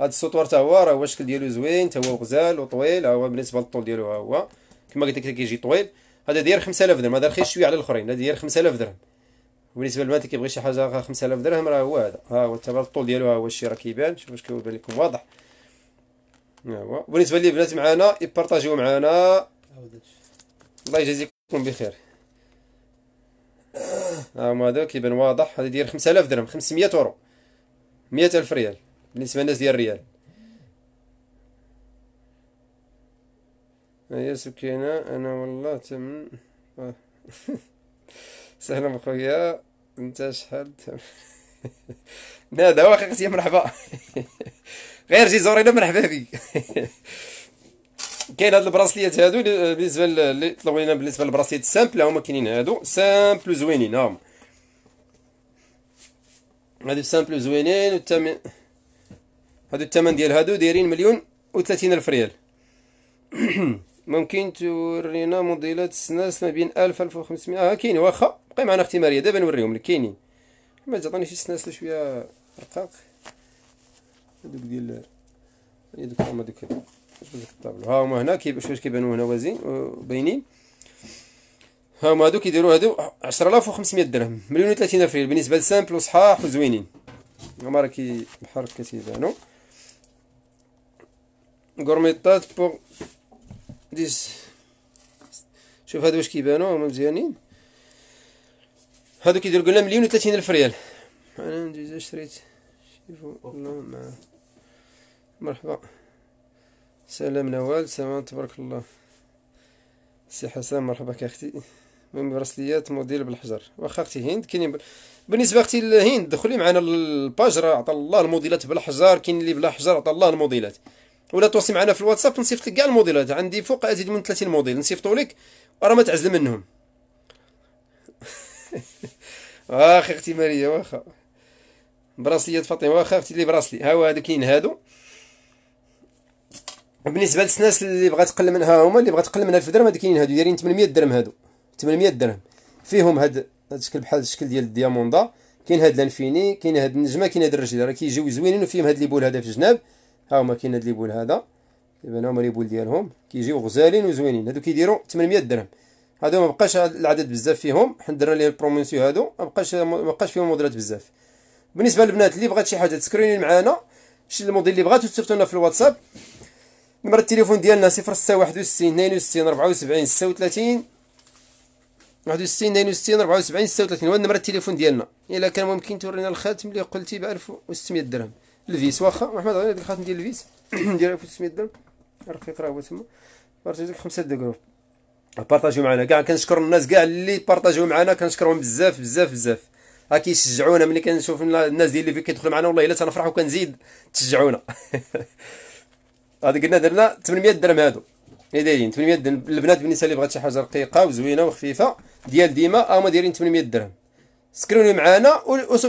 هاد السطور تا هو راه هو الشكل ديالو زوين تا هو غزال وطويل هو بالنسبه للطول ديالو ها هو كما قلت لك كيجي طويل هذا داير 5000 درهم هذا رخيص شويه على الاخرين هذا داير 5000 درهم وبالنسبه اللي كيبغي شي حاجه 5000 درهم راه هو هذا ها هو التبر الطول ديالو هو الشيء راه كيبان شوف واش كيبان لكم واضح ها هو وبالنسبه للبنات معانا يبارطاجيو معانا الله يجازيكم بخير ها هما هذا كيبان واضح هذا داير 5000 درهم 500 اورو 100000 ريال بالنسبه للناس ديال الريال هي سكينه انا والله تم سلام خويا انت شحال نادى واخا مرحبا غير جي زورينا مرحبا بك كاين هاد البراسليات هادو آه، بالنسبه اللي طلبوا لنا بالنسبه للبراسليات سامبل هما كاينين هادو سامبل زوينين هاهم نعم. هادو سامبل زوينين والثمن هادو الثمن ديال هادو دايرين مليون و الف ريال ممكن تورينا موديلات السناس ما بين 1000 1500 اه كاين واخا بقى معنا اختماريه دابا نوريهم لك كاينين ما تعطيني شي سناس شويه رقاق هذوك ديال هذوك هما دوك ديك الطابلو ها هما هنا كيف واش كيبانو هنا وازين باينين ها هما هادو كيديروا هادو 10500 درهم مليون و الف ريال بالنسبه لسامبل وصحاح وزوينين هما راه كي بحال هكا غورميطات بوغ ديس شوف هادو واش كيبانو هما مزيانين هادو كيديروا قلنا مليون و ألف ريال انا ندوز شريت شوفوا مع مرحبا سلام نوال سلام تبارك الله سي حسن مرحبا كاختي من برسليات موديل بالحجر واخا اختي هند كاينين بالنسبه اختي هند دخلي معنا الباج راه عطا الله الموديلات بالحجر كاين اللي بلا حجر عطا الله الموديلات ولا تواصل معنا في الواتساب نصيفط لك كاع الموديلات عندي فوق ازيد من 30 موديل نصيفطو لك راه ما تعزل منهم واخا اختي ماريا واخا براسليات فاطمه واخا اختي لي براسلي ها هو كاين هادو بالنسبه للسناس اللي بغات تقل منها هما اللي بغات تقل منها في درهم هادو كاينين هادو دايرين 800 درهم هادو 800 درهم فيهم هاد هاد الشكل بحال الشكل ديال الدياموندا كاين هاد لانفيني كاين هاد النجمه كاين هاد الرجل راه كيجيو زوينين وفيهم هاد لي بول هذا في الجناب ها هما كاين هاد ليبول هذا دابا هما ليبول ديالهم كيجيو غزالين وزوينين هادو كيديروا 800 درهم هادو ما بقاش العدد بزاف فيهم حنا درنا ليه البروموسيون هادو ما بقاش ما بقاش فيهم موديلات بزاف بالنسبه للبنات اللي بغات شي حاجه تسكرينين معانا شي الموديل اللي بغاتو تصيفطوا لنا في الواتساب نمرة التليفون ديالنا واحد 62 74 36 ربعة وسبعين ستة وثلاثين هو نمرة التليفون ديالنا الا كان ممكن تورينا الخاتم اللي قلتي بألف وستمية درهم الفيس واخا محمد غير هذيك الخاتم ديال الفيس ندير 1600 درهم رقيق راه هو تما بارطاجيك 5 دقرو بارطاجيو معنا كاع كنشكر الناس كاع اللي بارطاجيو معنا كنشكرهم بزاف بزاف بزاف ها كيشجعونا ملي كنشوف الناس ديال اللي كيدخلوا معنا والله الا تنفرح وكنزيد تشجعونا هذا قلنا درنا 800 درهم هادو اي دايرين 800 درهم البنات بالنسبه اللي بغات شي حاجه رقيقه وزوينه وخفيفه ديال ديما هما دايرين 800 درهم سكروني معنا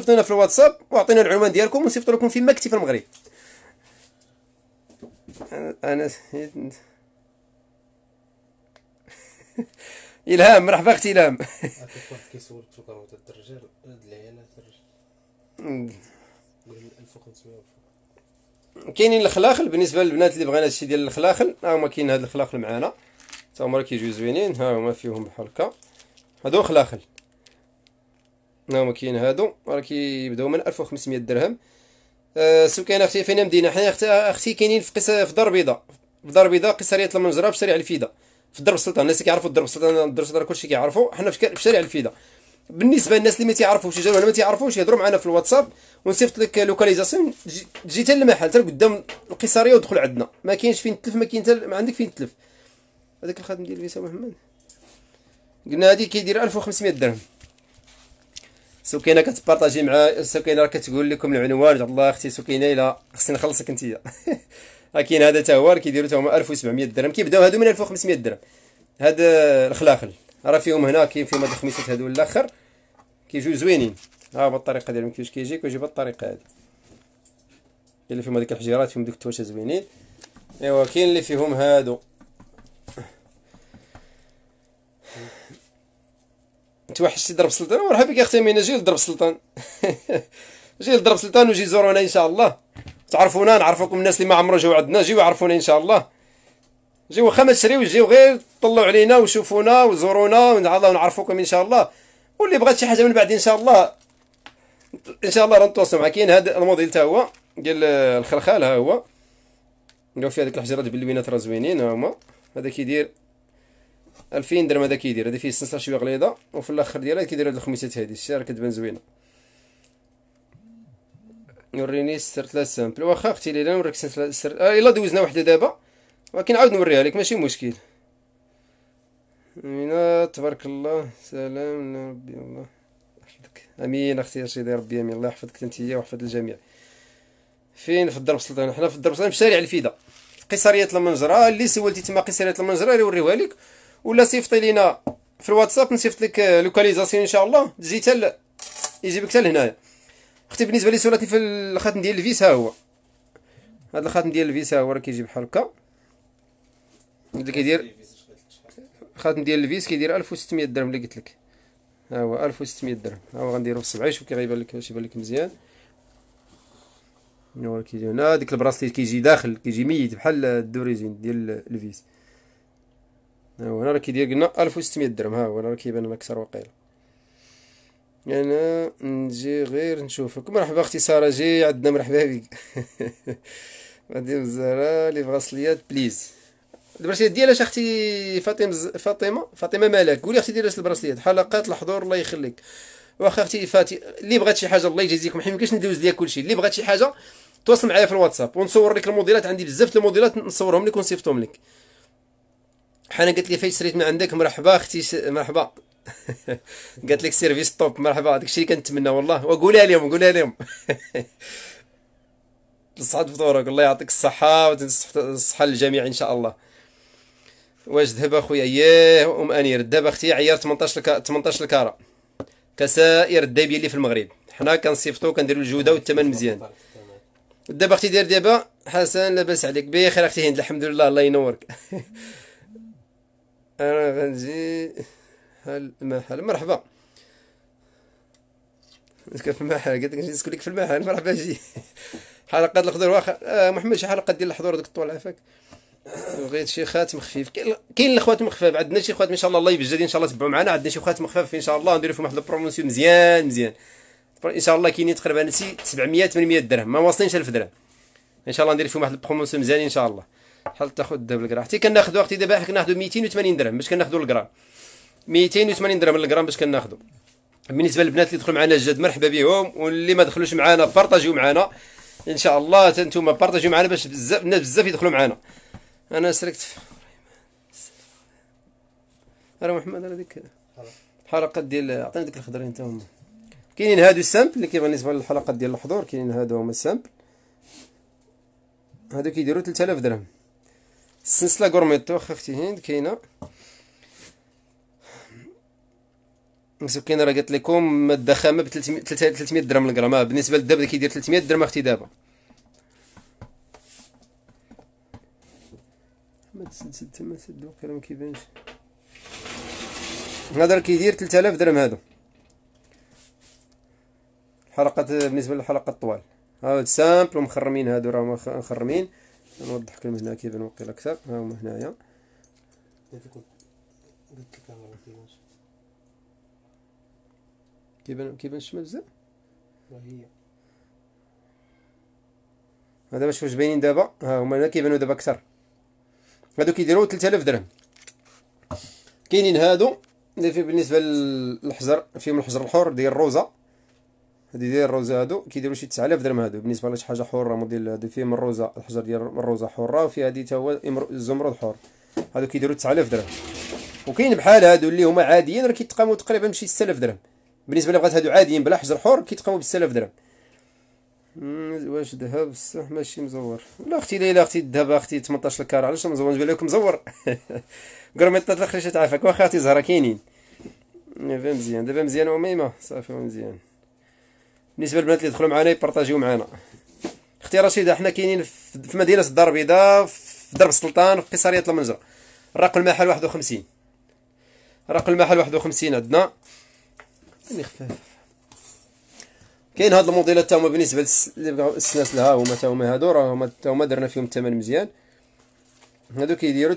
لنا في الواتساب واعطينا العنوان ديالكم ونصيفطوا لكم في مكتب المغرب انا الهام مرحبا اختي الهام واحد الدرجه العيالات كاينين الخلاخل بالنسبه للبنات اللي بغينا هادشي ديال الخلاخل ها هما كاين هاد الخلاخل معانا تا هما كيجيو زوينين ها هما فيهم بحال هكا هادو خلاخل هما نعم، كاين هادو راه كيبداو من 1500 درهم أه كاين اختي فين مدينه حنا اختي اختي كاينين في قصه في دار بيضاء في دار بيضاء قصريه المنجره في شارع الفيده في درب السلطان الناس كيعرفوا درب السلطان درب السلطان كلشي كيعرفوا حنا في شارع الفيده بالنسبه للناس اللي ما تيعرفوش يجيو ولا ما تيعرفوش يهضروا معنا في الواتساب ونصيفط لك لوكاليزاسيون تجي حتى المحل حتى قدام القصريه ودخل عندنا ما كاينش فين تلف ما كاين ما عندك فين تلف هذاك الخادم ديال فيسا محمد قلنا هذه كيدير 1500 درهم سكينه كتبارطاجي مع سكينه راه كتقول لكم العنوان الله اختي سكينه الا خصني نخلصك انتيا راه كاين هذا تا هو كيديروا تا هما 1700 درهم كيبداو هادو من 1500 درهم هاد الخلاخل راه فيهم هنا كاين فيهم هاد الخميسات هادو الاخر كيجيو زوينين ها هو الطريقه ديالهم كيفاش كيجيك ويجي بهاد الطريقه هادي كاين اللي فيهم هذيك الحجيرات فيهم دوك التواشا زوينين ايوا كاين اللي فيهم هادو توحشتي درب ضرب سلطان مرحبا بك اختي امينه جي لضرب سلطان جي لضرب سلطان وجي زورونا ان شاء الله تعرفونا نعرفوكم الناس اللي ما عمرو جاو عندنا جيو عرفونا ان شاء الله جيو خمس ما تشريو جيو غير طلعوا علينا وشوفونا وزورونا شاء الله ونعرفوكم ان شاء الله واللي بغات شي حاجه من بعد ان شاء الله ان شاء الله غنتواصلوا معاه كاين هذا الموديل تا هو ديال الخلخال ها هو لو في هذيك الحجره البلوينات راه زوينين ها هما هذا كيدير ألفين درهم هذا كيدير هذا فيه السنسر شويه غليظه وفي الاخر ديالها كيدير هاد الخميسات هادي السياره كتبان زوينه وريني السر لا سامبل واخا اختي ليلى نوريك السر آه يلا دوزنا وحده دابا ولكن عاود نوريها لك ماشي مشكل امين تبارك الله سلام ربي الله يحفظك امين اختي رشيده ربي امين الله يحفظك هي ويحفظ الجميع فين في الدرب السلطان حنا في الدرب السلطان في شارع الفيده قيصريه المنجره اللي سولتي تما قيصريه المنجره يوريوها لك ولا سيفطي لينا في الواتساب نسيفط لك لوكاليزاسيون ان شاء الله تجي تال يجيبك تال هنايا اختي بالنسبه لي صورتي في الخاتم ديال الفيس ها هو هذا الخاتم ديال الفيس ها هو راه كيجي بحال هكا اللي كيدير الخاتم ديال الفيس كيدير 1600 درهم اللي قلت لك ها هو 1600 درهم ها هو غنديرو في السبعه شوف كي غيبان لك واش يبان لك مزيان نور كيجي هنا ديك البراسليت كيجي داخل كيجي ميت بحال الدوريزين ديال الفيس هنا راه كيدير قلنا 1600 درهم ها هو راه كيبان لنا اكثر وقيل انا نجي غير نشوفك مرحبا اختي ساره جي عندنا مرحبا بك فاطمه الزهراء لي بغا صليات بليز البراسليات ديالاش اختي فاطمه فاطمه فاطمه مالك قولي اختي ديالاش البراسليات حلقات الحضور الله يخليك واخا اختي فاتي اللي بغات شي حاجه الله يجازيكم حيت مكاينش ندوز ليها كلشي اللي بغات شي حاجه تواصل معايا في الواتساب ونصور لك الموديلات عندي بزاف الموديلات نصورهم لك ونصيفطهم لك حنا قالت لي فاش شريت من عندك مرحبا اختي مرحبا قالت لك سيرفيس طوب مرحبا هذاك الشيء كنتمنى والله وقولها لهم قولها لهم تصعد فطورك الله يعطيك الصحة والصحة للجميع إن شاء الله واش ذهب أخويا ياه أم أنير دابا أختي عيار 18 لك... 18 الكارة كسائر الدابية اللي في المغرب حنا كنصيفطو كنديرو الجودة والثمن مزيان دابا أختي دير دابا حسن لاباس عليك بخير أختي هند الحمد لله الله ينورك انا غنجي حل مرحبا نسكن في المحل قلت لك نسكن لك في المحل مرحبا جي حلقة الخضر واخا آه محمد شي حلقة ديال الحضور ديك الطول عافاك بغيت شي خاتم خفيف كاين الاخوات مخفاف عندنا شي خوات ان شاء الله الله يبجل ان شاء الله تبعوا معنا عندنا شي خوات مخفاف ان شاء الله ندير فيهم واحد البروموسيون مزيان مزيان ان شاء الله كاينين تقريبا شي 700 800 درهم ما واصلينش 1000 درهم ان شاء الله ندير فيهم واحد البروموسيون مزيان ان شاء الله شحال تاخذ الذهب الكرام حتى كناخذو اختي دابا كناخذو 280 درهم باش كناخذو الكرام 280 درهم الكرام باش كناخذو بالنسبه للبنات اللي دخلوا معنا الجد مرحبا بهم واللي ما دخلوش معنا بارطاجيو معنا ان شاء الله انتم بارطاجيو معنا باش بزاف الناس بزاف يدخلوا معنا انا سرقت راه محمد راه ديك الحلقه ديال عطيني ديك الخضرين حتى هما كاينين هادو السامبل اللي كيبغي بالنسبه للحلقات ديال الحضور كاينين هادو هما السامبل هادو كيديروا 3000 درهم السنسله غورميتو واخا اختي هند كاينه نسيب كاينه راه قالت لكم ماده خامه ب 300 درهم الغرام بالنسبه للدابا كيدير 300 درهم اختي دابا ما تسد تما تسد وقيلا ما كيبانش هذا راه كيدير 3000 درهم هادو الحلقات بالنسبه للحلقه الطوال هاو سامبل ومخرمين هادو راهم مخرمين نوضح لكم هنا كيف نوقل اكثر ها هما هنايا كيبان كيبان الشمال بزاف هذا باش واش باينين دابا ها هما هنا كيبانو دابا اكثر هادو كيديروا 3000 درهم كاينين هادو اللي في بالنسبه للحجر فيهم الحجر الحر ديال الروزه هادي ديال الروزه هادو كيديروا شي 9000 درهم هادو بالنسبه لشي حاجه حره موديل هادو فيهم الروزه الحجر ديال الروزه حره وفي هادي تا هو الزمرد حر هادو كيديروا 9000 درهم وكاين بحال هادو اللي هما عاديين راه كيتقاموا تقريبا بشي 6000 درهم بالنسبه اللي بغات هادو عاديين بلا حجر حر كيتقاموا ب 6000 درهم واش ذهب بصح ماشي مزور لا اختي ليلى اختي الذهب اختي 18 الكار علاش مزور نقول لكم مزور كروميطات تخرج شي واخا اختي زهره كاينين دابا مزيان دابا مزيان وميمه صافي مزيان بالنسبه للبنات اللي دخلوا معنا يبارطاجيو معنا اختي رشيده حنا كاينين في مدينه الدار البيضاء في درب السلطان في قصريه المنجره الرقم المحل 51 الرقم المحل 51 عندنا كاين هاد الموديلات تا هما بالنسبه للسناس لها هما تا هما هادو راه هما تا هما درنا فيهم الثمن مزيان هادو كيديروا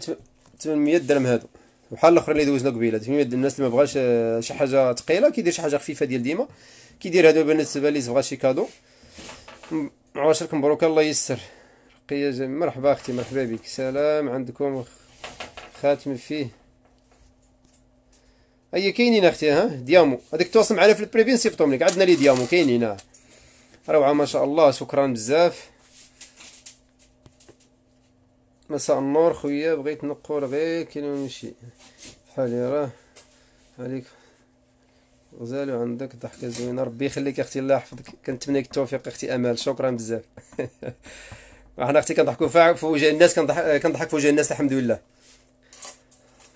800 درهم هادو بحال الاخرين اللي دوزنا قبيله 800 الناس اللي ما بغاش آه، شي حاجه ثقيله كيدير شي حاجه خفيفه ديال ديما كيدير هذا بالنسبه اللي تبغى شي كادو عواشرك مبروك الله يسر رقيه جميل مرحبا اختي مرحبا بك سلام عندكم خاتم فيه اي كاينين اختي ها ديامو هذيك تواصل معنا في البريفين سيفطهم لك عندنا لي ديامو كاينين روعه ما شاء الله شكرا بزاف مساء النور خويا بغيت نقول غير كاين شي حالي راه عليك وزالو عندك ضحكه زوينه ربي يخليك اختي الله يحفظك كنتمنى لك التوفيق اختي امال شكرا بزاف احنا اختي كنضحكوا في وجه الناس كنضحك كنضحك في وجه الناس الحمد لله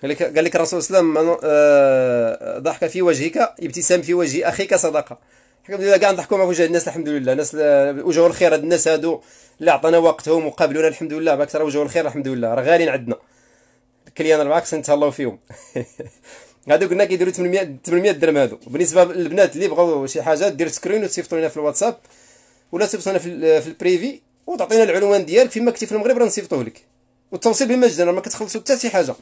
قال لك قال لك الرسول صلى الله عليه وسلم آه، ضحك في وجهك ابتسام في وجه اخيك صدقه الحمد لله كاع نضحكوا مع وجه الناس الحمد لله الناس وجهوا الخير هاد الناس هادو اللي عطانا وقتهم وقابلونا الحمد لله باكثر وجهوا الخير الحمد لله راه غاليين عندنا الكليان العكس نتهلاو فيهم هذوك قلنا كيديروا 800 800 درهم هذو بالنسبه للبنات اللي بغاو شي حاجه دير سكرين وتصيفطوا لنا في الواتساب ولا تصيفطوا لنا في, في البريفي وتعطينا العنوان ديالك فيما كنتي في المغرب راه نصيفطوه لك والتوصيل بمجانا ما كتخلصوا حتى شي حاجه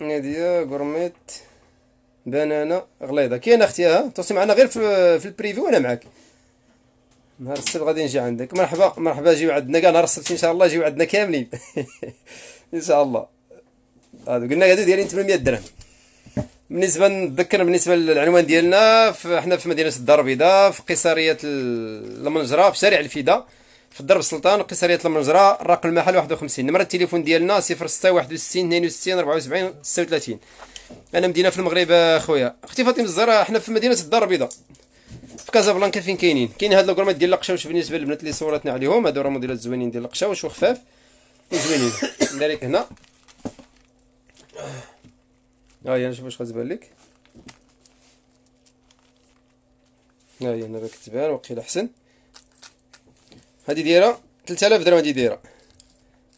ناديه غورميت بنانا غليظه كاين اختي ها توصي معنا غير في, في البريفي وانا معاك نهار السبت غادي نجي عندك مرحبا مرحبا جيو عندنا كاع نهار السبت ان شاء الله جيو عندنا كاملين ان شاء الله هذا قلنا هذا دايرين 800 درهم بالنسبه نتذكر بالنسبه للعنوان ديالنا حنا في مدينه الدار البيضاء في قيصريه المنجره في شارع الفيدا في الدرب السلطان قيصريه المنجره الرقم المحل 51 نمره التليفون ديالنا ربعة 62 74 36 انا مدينه في المغرب اخويا اختي فاطمه الزهراء حنا في مدينه الدار البيضاء في كازابلانكا فين كاينين كاين هاد لوكرمات ديال القشاوش بالنسبه للبنات اللي صورتنا عليهم هادو راه موديلات زوينين ديال القشاوش وخفاف وزوينين ذلك هنا ها آه، هي شوف واش غتبان لك ها آه، هي هنا كتبان وقيل احسن هادي دايره 3000 درهم هادي دايره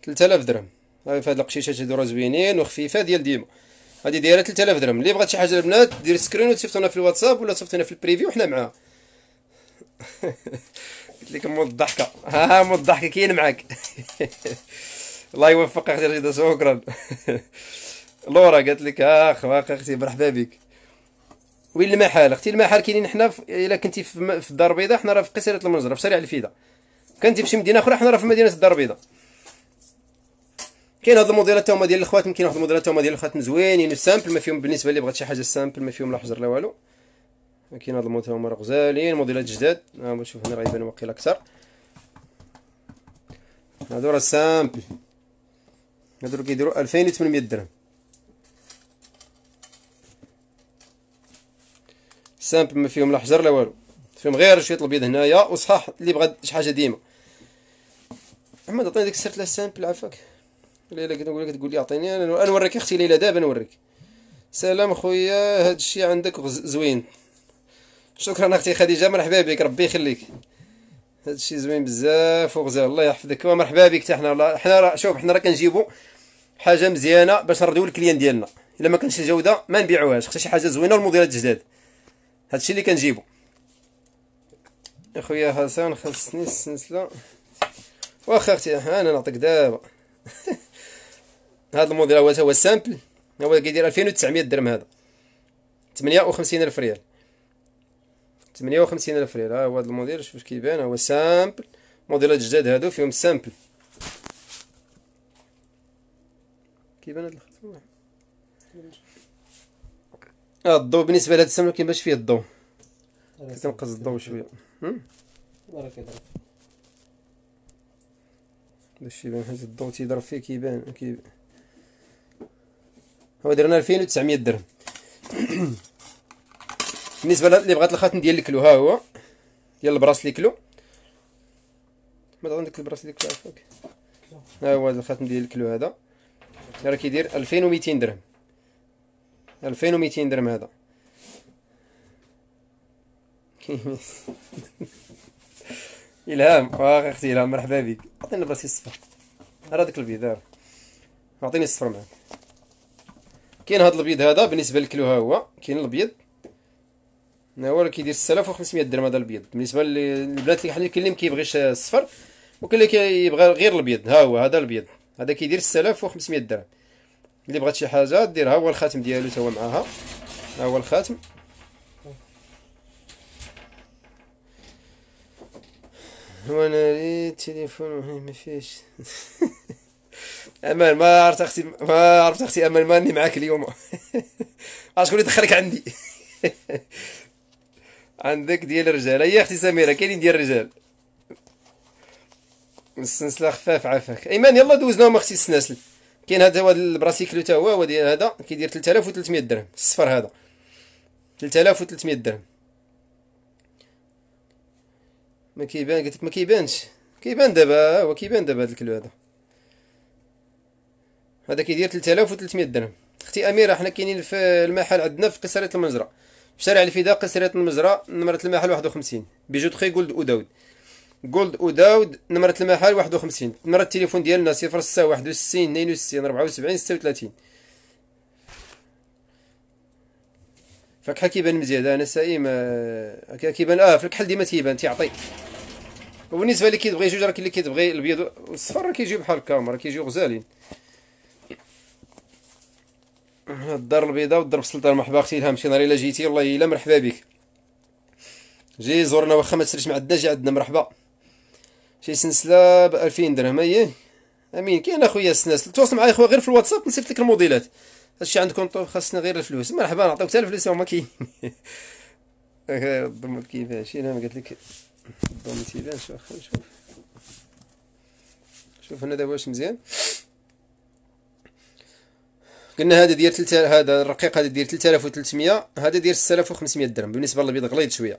3000 درهم هاي فهاد القشيشات هادو راه زوينين وخفيفه ديال ديما هادي دايره 3000 درهم اللي بغات شي حاجه البنات دير سكرين وتصيفطونا في الواتساب ولا تصيفطونا في البريفي وحنا معاها قلت لك مو الضحكه ها مو الضحكه كاين معاك الله يوفقك اختي رشيده شكرا لورا قالت لك آه، اخ واخ آه، اختي مرحبا بك وين المحل اختي المحل كاينين حنا الا كنتي في الدار البيضاء حنا راه في قصيره المنزره في سريع الفيده كنتي في شي مدينه اخرى حنا راه في مدينه الدار البيضاء كاين هاد الموديلات هما ديال الخواتم يمكن واحد الموديلات هما ديال الخواتم زوينين سامبل ما فيهم بالنسبه اللي بغات شي حاجه سامبل ما فيهم لا حجر لا والو كاين هاد الموديلات هما راه غزالين موديلات جداد ها آه، هما شوف هنا راه يبان واقيلا اكثر هادو راه سامبل هادو كيديروا 2800 درهم سامبل ما فيهم لا حجر لا والو فيهم غير شويه البيض هنايا وصحاح اللي بغى شي حاجه ديما احمد عطيني ديك السيرت لا سامبل عفاك ليلى نقول لك تقول لي عطيني انا نوريك اختي ليلى دابا نوريك سلام خويا هذا الشيء عندك زوين شكرا اختي خديجه مرحبا بك ربي يخليك هذا الشيء زوين بزاف وغزال الله يحفظك ومرحبا بك حتى حنا حنا راه شوف حنا راه كنجيبو حاجه مزيانه باش نرضيو للكليان ديالنا الا ما كانش الجوده ما نبيعوهاش خصها شي حاجه زوينه والموديلات جداد هادشي اللي كنجيبو اخويا حسن خصني السلسله واخا اختي انا نعطيك دابا هذا الموديل هو هو سامبل هو كيدير 2900 درهم هذا 58000 ريال 58000 ريال ها هو هذا الموديل شوف كيبان هو سامبل موديلات جداد هادو فيهم سامبل كيبان هاد آه، الضو بالنسبه لهذا كاين باش فيه الضو كنقص الضو شويه باش يبان حيت الضو تيضرب فيه كيبان هو درنا 2900 درهم بالنسبه اللي بغات الخاتم ديال الكلو ها هو ديال البراس كلو ما عندك البراس كلو ها هو الخاتم ديال الكلو هذا راه كيدير 2200 درهم 2200 درهم هذا الهام واخا آه، اختي الهام مرحبا بك عطيني براسي الصفر راه داك البيض دار آه. عطيني الصفر معاك كاين هذا البيض هذا بالنسبه للكلو ها هو كاين البيض ها هو كيدير 6500 درهم هذا البيض بالنسبه للبنات اللي حنا كاين اللي مكيبغيش كيبغيش الصفر وكاين اللي كيبغى غير البيض ها هو هذا البيض هذا كيدير 6500 درهم اللي بغات شي حاجه ديرها هو الخاتم ديالو تا هو معاها ها هو الخاتم وانا لي التليفون ما فيهش امل ما عرفت اختي ما عرفت اختي ما ماني معاك اليوم شكون اللي دخلك عندي عندك ديال الرجال هي اختي سميره كاينين ديال الرجال السنسله خفاف عافاك ايمان يلا دوزناهم اختي السناسل كاين هذا هو البراسيكلو تا هو ديال هذا كيدير 3300 درهم الصفر هذا 3300 درهم ما كيبان قلت لك ما كيبانش كيبان دابا هو كيبان دابا هذا الكلو هذا هذا كيدير 3300 درهم اختي اميره حنا كاينين في المحل عندنا في قصريه المجرى في شارع الفداء قصريه المجرى نمره المحل 51 بيجو تري جولد وداود جولد وداود نمرة المحل وخمسين نمرة التليفون ديالنا صفر ستة واحد وستين وستين ربعة وسبعين ستة وثلاثين فالكحل كيبان مزيان انا سائم آه، كيبان اه فالكحل ديما تيبان تيعطي وبالنسبه اللي كيبغي جوج راه كاين اللي كيبغي البيض والصفر راه كيجيو بحال هكا راه كيجيو غزالين الدار البيضاء والدار السلطان مرحبا اختي الهام شي نهار الا جيتي والله الا مرحبا بك جي زورنا واخا ما تسريش مع الدجا عندنا مرحبا شي سنسله ب 2000 درهم ايه امين كاين اخويا السناسل تواصل معايا اخويا غير في الواتساب نصيفط لك الموديلات هادشي عندكم خاصنا غير الفلوس مرحبا نعطيوك حتى الفلوس هما كاين الضم كيفاش انا ما قلت لك الضم كيفاش شوف نشوف شوف هنا دابا واش مزيان قلنا هذا ديال 3 هذا الرقيق هذا ديال 3300 هذا ديال 6500 درهم بالنسبه للبيض غليظ شويه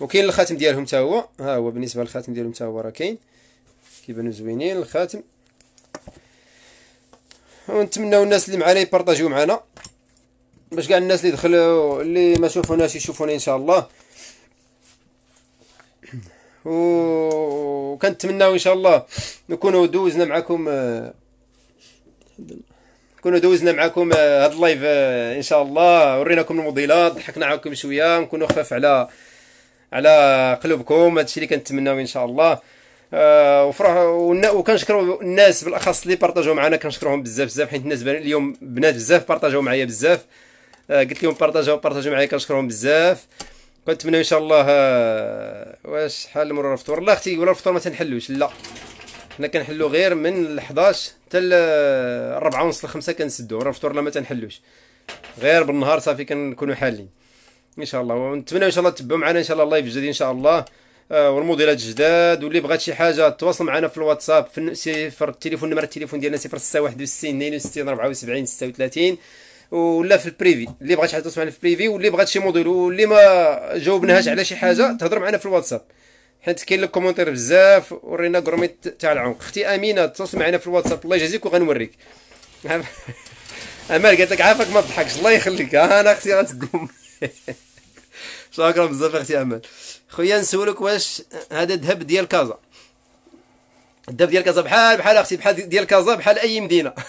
وكاين الخاتم ديالهم حتى هو ها هو بالنسبه للخاتم ديالهم حتى هو راه كاين كيبانوا زوينين الخاتم ونتمناو الناس اللي معنا يبارطاجيو معنا باش كاع الناس اللي دخلوا اللي ما شوفوناش يشوفونا ان شاء الله وكنتمناو ان شاء الله نكونوا دوزنا معكم نكونوا دوزنا معكم آه، هاد اللايف آه، ان شاء الله وريناكم الموديلات ضحكنا معكم شويه نكونوا خفاف على على قلوبكم هادشي اللي كنتمناو ان شاء الله آه وفرح وكنشكروا الناس بالاخص اللي بارطاجوا معنا كنشكرهم بزاف بزاف حيت الناس اليوم بنات بزاف بارطاجوا معايا بزاف آه قلت لهم بارطاجوا بارطاجوا معايا كنشكرهم بزاف كنتمنى ان شاء الله آه، واش شحال مره الفطور لا اختي ولا الفطور ما تنحلوش لا حنا كنحلو غير من 11 حتى ل 4 ونص ل 5 كنسدو الفطور لا ما تنحلوش غير بالنهار صافي كنكونوا حالين ان شاء الله ونتمنى ان شاء الله تتبعوا معنا ان شاء الله اللايف الجديد ان شاء الله آه، والموديلات الجداد واللي بغات شي حاجه تواصل معنا في الواتساب في صفر التليفون نمره التليفون ديالنا 061 62 74 36 ولا في البريفي اللي بغات شي حاجه تواصل معنا في البريفي واللي بغات شي موديل واللي ما جاوبناهاش على شي حاجه تهضر معنا في الواتساب حيت كاين لك كومونتير بزاف ورينا كروميت تاع العمق اختي امينه تواصل معنا في الواتساب الله يجازيك وغنوريك امال قالت لك عافاك ما تضحكش الله يخليك آه، انا اختي غتقوم شكرا بزاف اختي امل خويا نسولك واش هذا الذهب ديال كازا الذهب ديال كازا بحال بحال اختي بحال ديال كازا بحال اي مدينه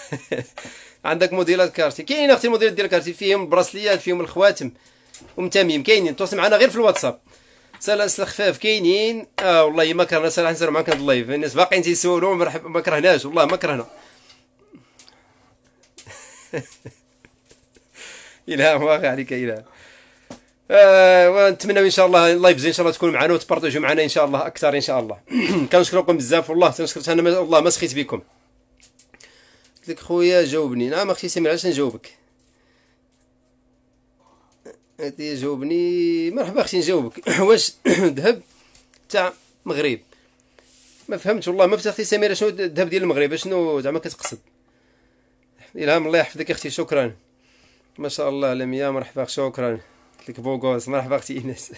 عندك موديلات كارتي كاين اختي موديلات ديال كارتي فيهم البراسليات فيهم الخواتم ومتاميم كاينين تواصل معنا غير في الواتساب سلاسل الخفاف كاينين اه والله ما كرهنا صراحه نسير معاك هاد اللايف الناس باقيين تيسولوا مرحبا ما كرهناش والله ما كرهنا الهام واقع عليك الهام آه، ونتمنى ان شاء الله اللايف ان شاء الله تكون معنا وتبارطاجوا معنا ان شاء الله اكثر ان شاء الله كنشكركم بزاف والله تنشكر انا والله ما سخيت بكم قلت لك خويا جاوبني نعم اختي سمير علاش نجاوبك هادي جاوبني مرحبا اختي نجاوبك واش ذهب تاع مغرب ما فهمتش والله ما فهمت اختي سميره شنو الذهب ديال المغرب شنو زعما كتقصد الهام الله يحفظك اختي شكرا ما شاء الله لميا مرحبا شكرا لك بوغوز مرحبا اختي ايناس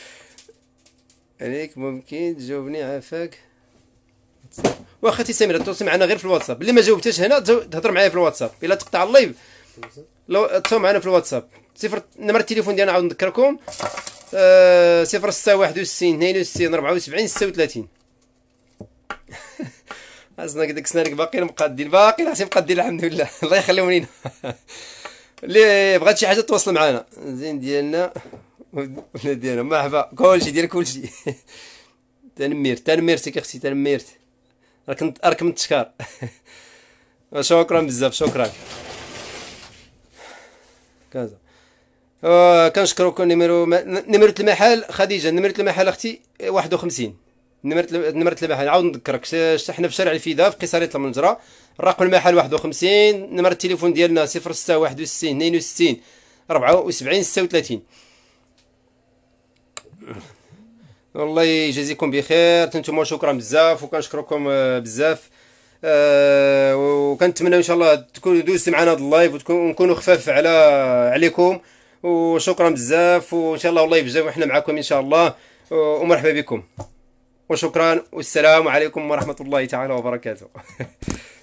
عليك ممكن تجاوبني عافاك واخا تيسمير تسمعنا غير في الواتساب اللي ما جاوبتش هنا تهضر معايا في الواتساب الا تقطع اللايف لو اتصلوا معنا في الواتساب صفر نمرة التليفون ديالنا عاود نذكركم آه، صفر ستة واحد وستين اثنين وستين ربعة وسبعين ستة وثلاثين عزنا كداك سنانك باقيين مقادين باقيين حسين مقادين الحمد لله الله يخليهم لينا اللي بغات شي حاجه تواصل معنا زين ديالنا ولا ديالنا مرحبا كلشي ديال كلشي تنمير تنميرتك اختي تنميرت راك راك متشكر شكرا بزاف شكرا كذا أه، كنشكركم نيميرو ما... المحل خديجة نمرة المحل اختي 51 نمرت نمرة المحل عاود نذكرك حنا في شارع الفدا في قصرية المنجرة الرقم المحل 51 نمرة التليفون ديالنا 0661 62 74 36 الله يجازيكم بخير نتوما شكرا بزاف وكنشكركم آه، بزاف آه، وكنتمنى ان شاء الله تكونوا دوزت معنا هذا اللايف ونكونوا خفاف على عليكم وشكرا بزاف وان شاء الله والله يبجاو وحنا معكم ان شاء الله ومرحبا بكم وشكرا والسلام عليكم ورحمه الله تعالى وبركاته